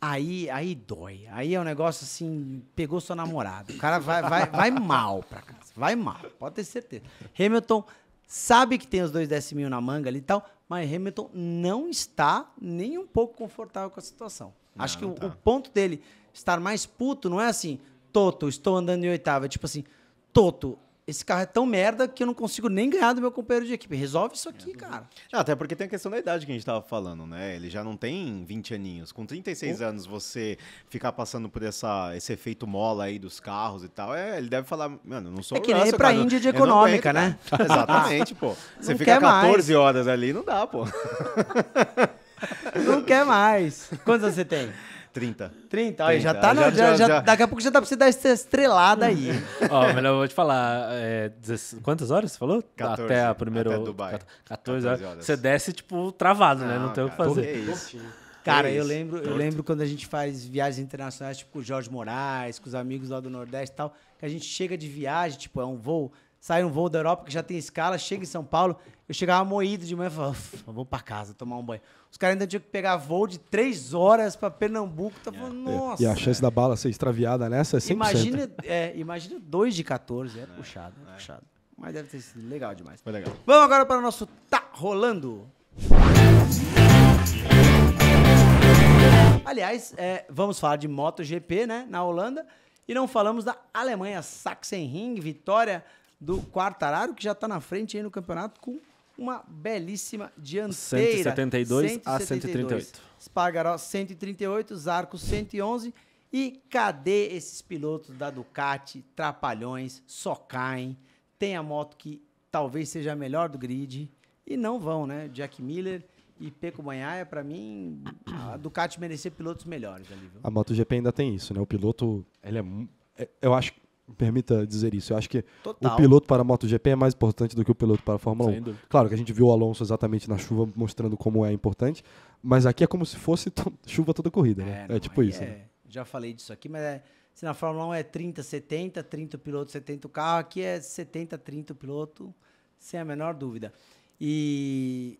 Aí, aí dói. Aí é um negócio assim, pegou sua namorada O cara vai, vai, vai mal pra casa. Vai mal, pode ter certeza. Hamilton sabe que tem os dois décimos mil na manga ali e tal, mas Hamilton não está nem um pouco confortável com a situação. Não, Acho que o, tá. o, ponto dele estar mais puto não é assim, Toto, estou andando em oitava. É tipo assim, Toto, esse carro é tão merda que eu não consigo nem ganhar do meu companheiro de equipe. Resolve isso aqui, é, cara. Ah, até porque tem a questão da idade que a gente tava falando, né? Ele já não tem 20 aninhos. Com 36 oh. anos, você ficar passando por essa, esse efeito mola aí dos carros e tal, é, ele deve falar, mano, não sou É que nem ir pra cara, Índia de econômica, né? Exatamente, pô. Você não fica 14 mais. horas ali, não dá, pô. não quer mais. Quantos você tem? 30. 30, aí já tá. na, já, já, já, Daqui a pouco já dá pra você dar essa estrelada aí. Ó, melhor eu vou te falar. É, quantas horas você falou? 14, tá, até a primeira. Até Dubai. 14, 14 horas. horas. Você desce, tipo, travado, não, né? Não ah, tem o que fazer. É isso. Cara, eu lembro, eu lembro quando a gente faz viagens internacionais, tipo com o Jorge Moraes, com os amigos lá do Nordeste e tal, que a gente chega de viagem, tipo, é um voo, sai um voo da Europa que já tem escala, chega em São Paulo, eu chegava moído de manhã e falava, vou pra casa tomar um banho. Os caras ainda tinham que pegar voo de três horas pra Pernambuco. Tá é. falando, nossa. É. E a chance da bala ser extraviada nessa é 100%. Imagina, é, imagina dois de 14. Era é, puxado, é. puxado. Mas deve ter sido legal demais. Foi legal. Vamos agora para o nosso Tá Rolando. Aliás, é, vamos falar de MotoGP, né? Na Holanda. E não falamos da Alemanha, Sachsenring, vitória do Quartararo, que já está na frente aí no campeonato com uma belíssima dianteira. 172, 172 a 138. Espargaró 138, Zarco 111. E cadê esses pilotos da Ducati, Trapalhões, só caem? Tem a moto que talvez seja a melhor do grid e não vão, né? Jack Miller e Peco Banhaia, para mim, a Ducati merecer pilotos melhores ali, viu? A MotoGP ainda tem isso, né? O piloto, ele é. é eu acho permita dizer isso. Eu acho que Total. o piloto para a MotoGP é mais importante do que o piloto para a Fórmula Sem 1. Dúvida. Claro que a gente viu o Alonso exatamente na chuva mostrando como é importante, mas aqui é como se fosse chuva toda corrida, né? É, é não, é tipo isso. É, né? Já falei disso aqui, mas é, se na Fórmula 1 é 30, 70, 30 o piloto, 70 o carro, aqui é 70, 30 o piloto, sem a menor dúvida. E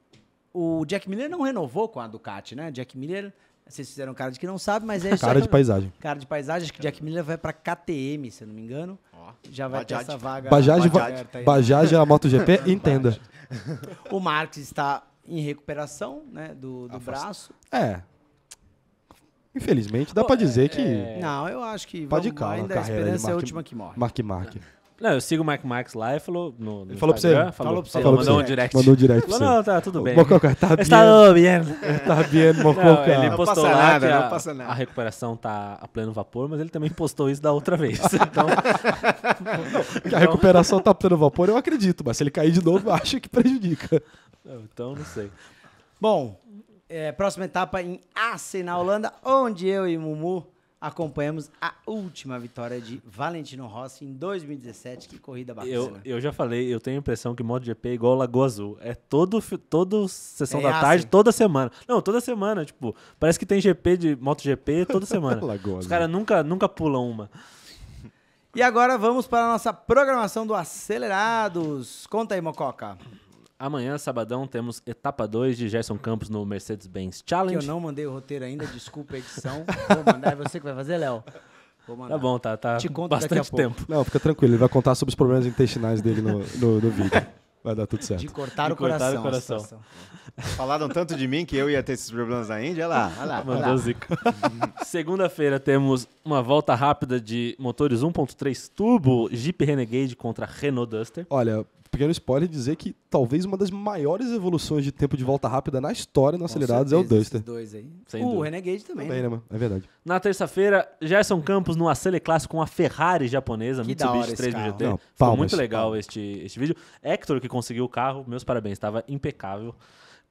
o Jack Miller não renovou com a Ducati, né? Jack Miller vocês fizeram cara de que não sabe, mas é isso. Cara de paisagem. Cara de paisagem, acho que Jack Miller vai para KTM, se eu não me engano. Já vai Bajaj. ter essa vaga. Bajaj, Bajaj, Bajaj é a MotoGP, entenda. o Marques está em recuperação, né, do, do braço. É. Infelizmente, dá para dizer é, que. É. Não, eu acho que. Pode calma, ainda a, a esperança Mark, é a última que morre. Mark Mark. Não, eu sigo o Mike Max lá e falou. No, no falou pra você? Falou, falou pra você. Falou, mandou, um direct. mandou um direct. Mandou Não, tá tudo bem. Mococa, tá, tá, tá bem. Está bem. Está bem, Mococa. Ele postou lá nada, que a, não passa nada. a recuperação tá a pleno vapor, mas ele também postou isso da outra vez. Então. não, a recuperação tá a pleno vapor, eu acredito, mas se ele cair de novo, eu acho que prejudica. Então, não sei. Bom, é, próxima etapa em Assen, na Holanda, onde eu e Mumu acompanhamos a última vitória de Valentino Rossi em 2017. Que corrida bacana. Eu, eu já falei, eu tenho a impressão que MotoGP é igual Lagoa Azul. É todo, todo sessão é da tarde, assim. toda semana. Não, toda semana, tipo, parece que tem GP de MotoGP toda semana. Os caras nunca, nunca pulam uma. E agora vamos para a nossa programação do Acelerados. Conta aí, Mococa. Amanhã, sabadão, temos etapa 2 de Gerson Campos no Mercedes-Benz Challenge. Que eu não mandei o roteiro ainda, desculpa a edição. Vou mandar, é você que vai fazer, Léo. Tá bom, tá, tá. Te conto bastante tempo. Não, fica tranquilo, ele vai contar sobre os problemas intestinais dele no, no, no vídeo. Vai dar tudo certo. De cortar, de o, cortar coração, o coração. Falaram tanto de mim que eu ia ter esses problemas na Índia. Olha lá, olha lá. Mandou zica. Segunda-feira temos uma volta rápida de motores 1.3 turbo Jeep Renegade contra Renault Duster. Olha, pequeno spoiler dizer que talvez uma das maiores evoluções de tempo de volta rápida na história no Acelerados é o Duster. Dois aí. Sem o dúvida. Renegade também. Também, né, né É verdade. Na terça-feira, Gerson Campos no Acele Clássico com a Ferrari japonesa, que Mitsubishi 3 GT. Ficou muito legal este, este vídeo. Hector, que conseguiu o carro, meus parabéns, estava impecável.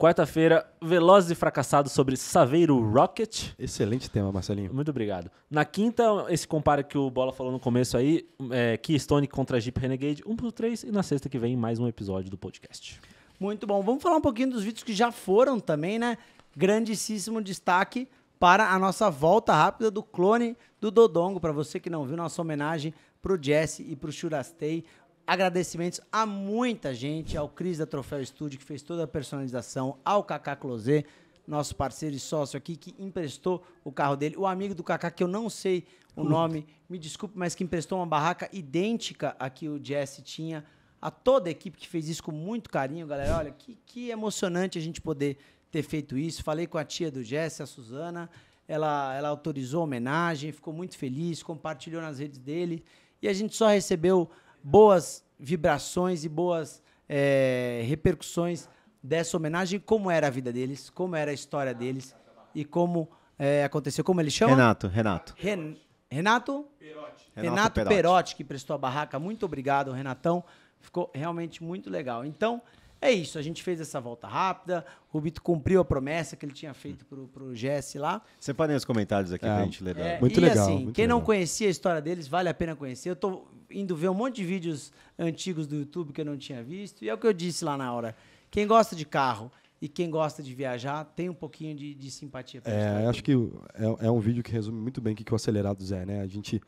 Quarta-feira, Velozes e Fracassados sobre Saveiro Rocket. Excelente tema, Marcelinho. Muito obrigado. Na quinta, esse compara que o Bola falou no começo aí, é, Keystone contra Jeep Renegade, 1 por 3. E na sexta que vem, mais um episódio do podcast. Muito bom. Vamos falar um pouquinho dos vídeos que já foram também, né? Grandíssimo destaque para a nossa volta rápida do clone do Dodongo. Para você que não viu, nossa homenagem pro Jesse e pro Shurastei agradecimentos a muita gente, ao Cris da Troféu Studio, que fez toda a personalização, ao Kaká Closet, nosso parceiro e sócio aqui, que emprestou o carro dele, o amigo do Kaká, que eu não sei o nome, me desculpe, mas que emprestou uma barraca idêntica a que o Jesse tinha, a toda a equipe que fez isso com muito carinho, galera. Olha, que, que emocionante a gente poder ter feito isso. Falei com a tia do Jesse, a Suzana, ela, ela autorizou a homenagem, ficou muito feliz, compartilhou nas redes dele, e a gente só recebeu boas vibrações e boas é, repercussões dessa homenagem, como era a vida deles, como era a história deles e como é, aconteceu. Como ele chama? Renato, Renato. Ren Renato? Perotti. Renato, Perotti. que prestou a barraca. Muito obrigado, Renatão. Ficou realmente muito legal. Então, é isso. A gente fez essa volta rápida. O Rubito cumpriu a promessa que ele tinha feito pro, pro Jesse lá. Separem os comentários aqui é. pra gente ler. Né? É, muito e, legal. Assim, muito quem legal. não conhecia a história deles, vale a pena conhecer. Eu tô indo ver um monte de vídeos antigos do YouTube que eu não tinha visto. E é o que eu disse lá na hora. Quem gosta de carro e quem gosta de viajar tem um pouquinho de, de simpatia. Pelo é, acho que é, é, um vídeo que resume muito bem o que, que o Acelerados é, né? A gente...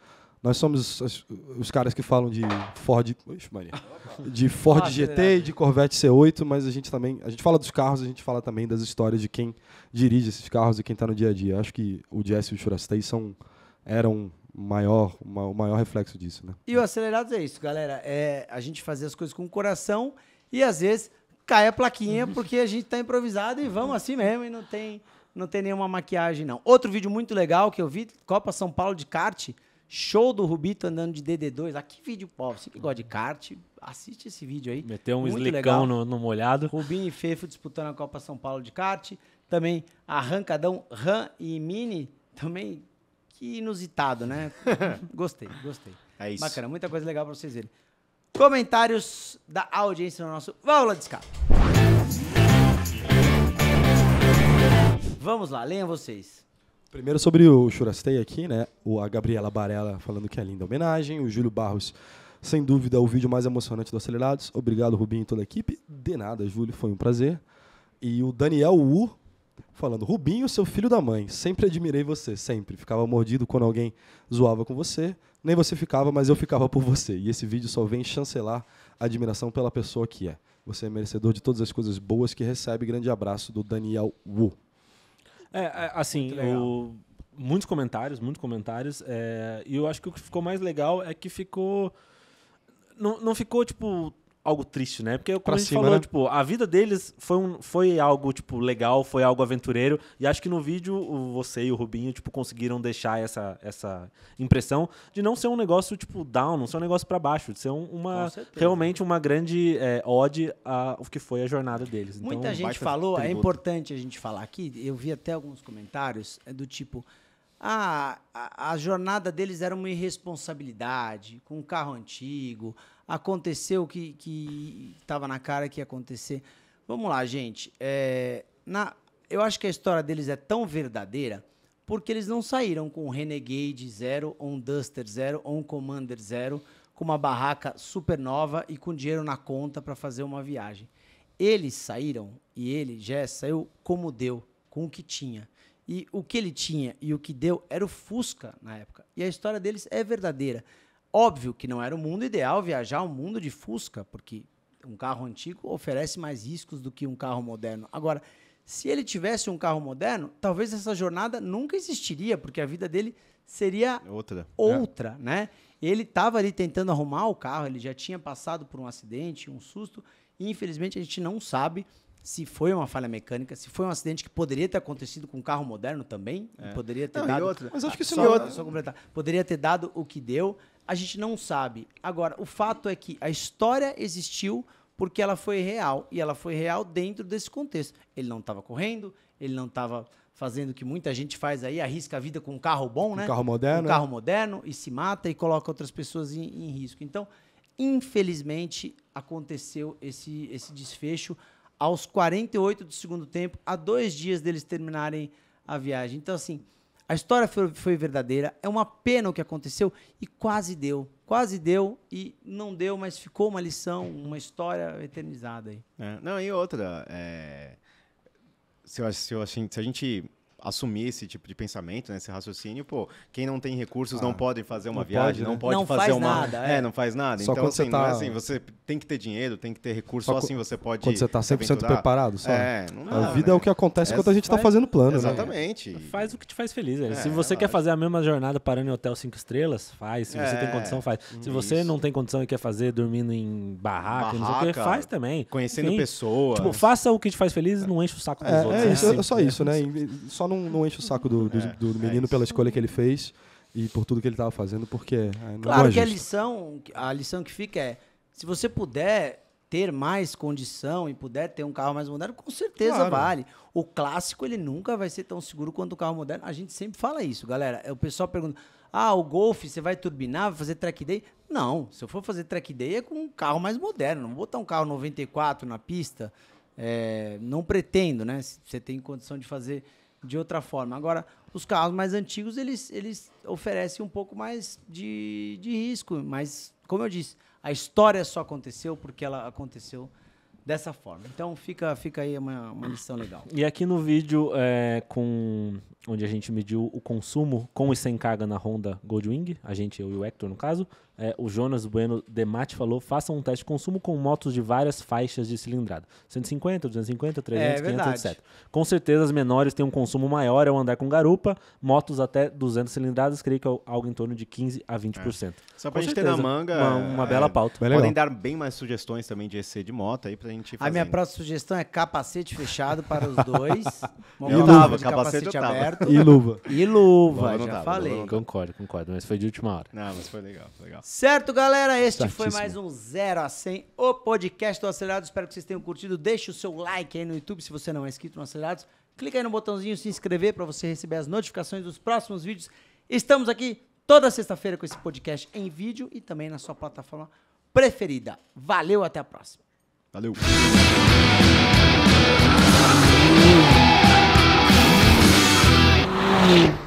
Nós somos os, os caras que falam de Ford, Maria, de Ford ah, GT e de Corvette C8, mas a gente também, a gente fala dos carros, a gente fala também das histórias de quem dirige esses carros e quem está no dia a dia. Acho que o Jesse e o Churastei são eram maior, o maior reflexo disso, né? E o acelerado é isso, galera. É a gente fazer as coisas com o coração e às vezes cai a plaquinha uhum. porque a gente tá improvisado e vamos assim mesmo e não tem não tem nenhuma maquiagem não. Outro vídeo muito legal que eu vi, Copa São Paulo de kart, show do Rubito andando de DD2. Ah, que vídeo, pô, você que gosta de kart, assiste esse vídeo aí. Meteu um slickão no, no, molhado. Rubinho e Fefo disputando a Copa São Paulo de kart, também arrancadão Ram e Mini também que inusitado, né? gostei, gostei. É isso. Bacana, muita coisa legal pra vocês verem. Comentários da audiência no nosso Válvula de Escape. Vamos lá, leiam vocês. Primeiro sobre o Churastei aqui, né? O, a Gabriela Barella falando que é linda homenagem. O Júlio Barros, sem dúvida, o vídeo mais emocionante do Acelerados. Obrigado, Rubinho e toda a equipe. De nada, Júlio, foi um prazer. E o Daniel Wu falando: Rubinho, seu filho da mãe, sempre admirei você, sempre. Ficava mordido quando alguém zoava com você. Nem você ficava, mas eu ficava por você. E esse vídeo só vem chancelar a admiração pela pessoa que é. Você é merecedor de todas as coisas boas que recebe. Grande abraço do Daniel Wu. É, é assim, o... muitos comentários, muitos comentários. É... E eu acho que o que ficou mais legal é que ficou. Não, não ficou, tipo, algo triste, né? Porque, como pra a gente cima, falou, né? tipo, a vida deles foi, um, foi algo, tipo, legal, foi algo aventureiro. E acho que no vídeo você e o Rubinho, tipo, conseguiram deixar essa, essa impressão de não ser um negócio, tipo, down, não ser um negócio para baixo, de ser uma, realmente uma grande é, ode ao que foi a jornada deles. Então, Muita gente falou, é tributo. é importante a gente falar aqui, eu vi até alguns comentários é do tipo... Ah, a, a jornada deles era uma irresponsabilidade, com um carro antigo, aconteceu o que estava na cara que ia acontecer. Vamos lá, gente. É, na, eu acho que a história deles é tão verdadeira porque eles não saíram com um Renegade zero, ou um Duster zero, ou um Commander zero, com uma barraca super nova e com dinheiro na conta para fazer uma viagem. Eles saíram, e ele, Jess, saiu como deu, com o que tinha. E o que ele tinha e o que deu era o Fusca na época. E a história deles é verdadeira. Óbvio que não era o mundo ideal viajar o um mundo de Fusca, porque um carro antigo oferece mais riscos do que um carro moderno. Agora, se ele tivesse um carro moderno, talvez essa jornada nunca existiria, porque a vida dele seria outra, né? outra é. né? Ele estava ali tentando arrumar o carro, ele já tinha passado por um acidente, um susto, e infelizmente a gente não sabe se foi uma falha mecânica, se foi um acidente que poderia ter acontecido com um carro moderno também, é. poderia ter não, dado. Mas acho que isso só, é outra. Só completar. Poderia ter dado o que deu a gente não sabe. Agora, o fato é que a história existiu porque ela foi real e ela foi real dentro desse contexto. Ele não estava correndo, ele não estava fazendo o que muita gente faz aí, arrisca a vida com um carro bom, um né? Carro moderno. Um né? carro moderno e se mata e coloca outras pessoas em, em risco. Então, infelizmente, aconteceu esse, esse desfecho aos 48 do segundo tempo, a dois dias deles terminarem a viagem. Então, assim, a história foi, foi, verdadeira. É uma pena o que aconteceu e quase deu. Quase deu e não deu, mas ficou uma lição, uma história eternizada aí. É, não, e outra. É, se, eu, se, eu, se a gente assumir esse tipo de pensamento, né, esse raciocínio, pô, quem não tem recursos ah, não pode fazer uma viagem, pode, né? não pode não fazer faz uma, nada, é. é. não faz nada. Só então assim, você é tá... é assim, você tem que ter dinheiro, tem que ter recurso, só, só assim você pode Quando você tá 100% preparado, só. É, não dá, a vida é né? é o que acontece é, quando a é, gente tá faz... tá fazendo plano, né? Exatamente. Né? Faz o que te faz feliz, é, Se você quer fazer a mesma jornada parando em hotel cinco estrelas, faz. Se você tem condição, faz. Se você não tem condição e quer fazer dormindo em barraca, barraca não sei o que, faz também. Conhecendo pessoas. Tipo, faça o que te faz feliz e não enche o saco dos outros. Né? É, só isso, né? Só não não, não o saco do, do, é, do é menino pela escolha que ele fez e por tudo que ele estava fazendo, porque. É, claro que a lição, a lição que fica é: se você puder ter mais condição e puder ter um carro mais moderno, com certeza claro. vale. O clássico ele nunca vai ser tão seguro quanto o carro moderno. A gente sempre fala isso, galera. O pessoal pergunta: "Ah, o Golf você vai turbinar, vai fazer track day?" Não, se eu for fazer track day é com um carro mais moderno, não vou botar um carro 94 na pista. É, não pretendo, né? Se você tem condição de fazer de outra forma. Agora, os carros mais antigos, eles, eles oferecem um pouco mais de, de risco, mas, como eu disse, a história só aconteceu porque ela aconteceu dessa forma. Então, fica, fica aí uma, uma lição legal. E aqui no vídeo é, com onde a gente mediu o consumo com e sem carga na Honda Goldwing, a gente, eu e o Hector no caso, é, o Jonas Bueno Mate falou, façam um teste de consumo com motos de várias faixas de cilindrada, 150, 250, 300, é, 500, verdade. etc. Com certeza as menores têm um consumo maior ao é andar com garupa, motos até 200 cilindradas, creio que é algo em torno de 15 a 20%. É. Só pra com gente certeza, ter na manga... Uma, uma é, bela pauta. Podem dar bem mais sugestões também de EC de moto aí pra gente fazer. A minha próxima sugestão é capacete fechado para os dois. eu tava, capacete, capacete aberto. E luva. E luva, já tá, falei. Tá. concordo, concordo. Mas foi de última hora. Não, mas foi legal, foi legal. Certo, galera? Este Certíssimo. foi mais um Zero a 100, o podcast do Acelerados. Espero que vocês tenham curtido. Deixe o seu like aí no YouTube se você não é inscrito no Acelerados. Clica aí no botãozinho se inscrever para você receber as notificações dos próximos vídeos. Estamos aqui toda sexta-feira com esse podcast em vídeo e também na sua plataforma preferida. Valeu, até a próxima. Valeu. Mm.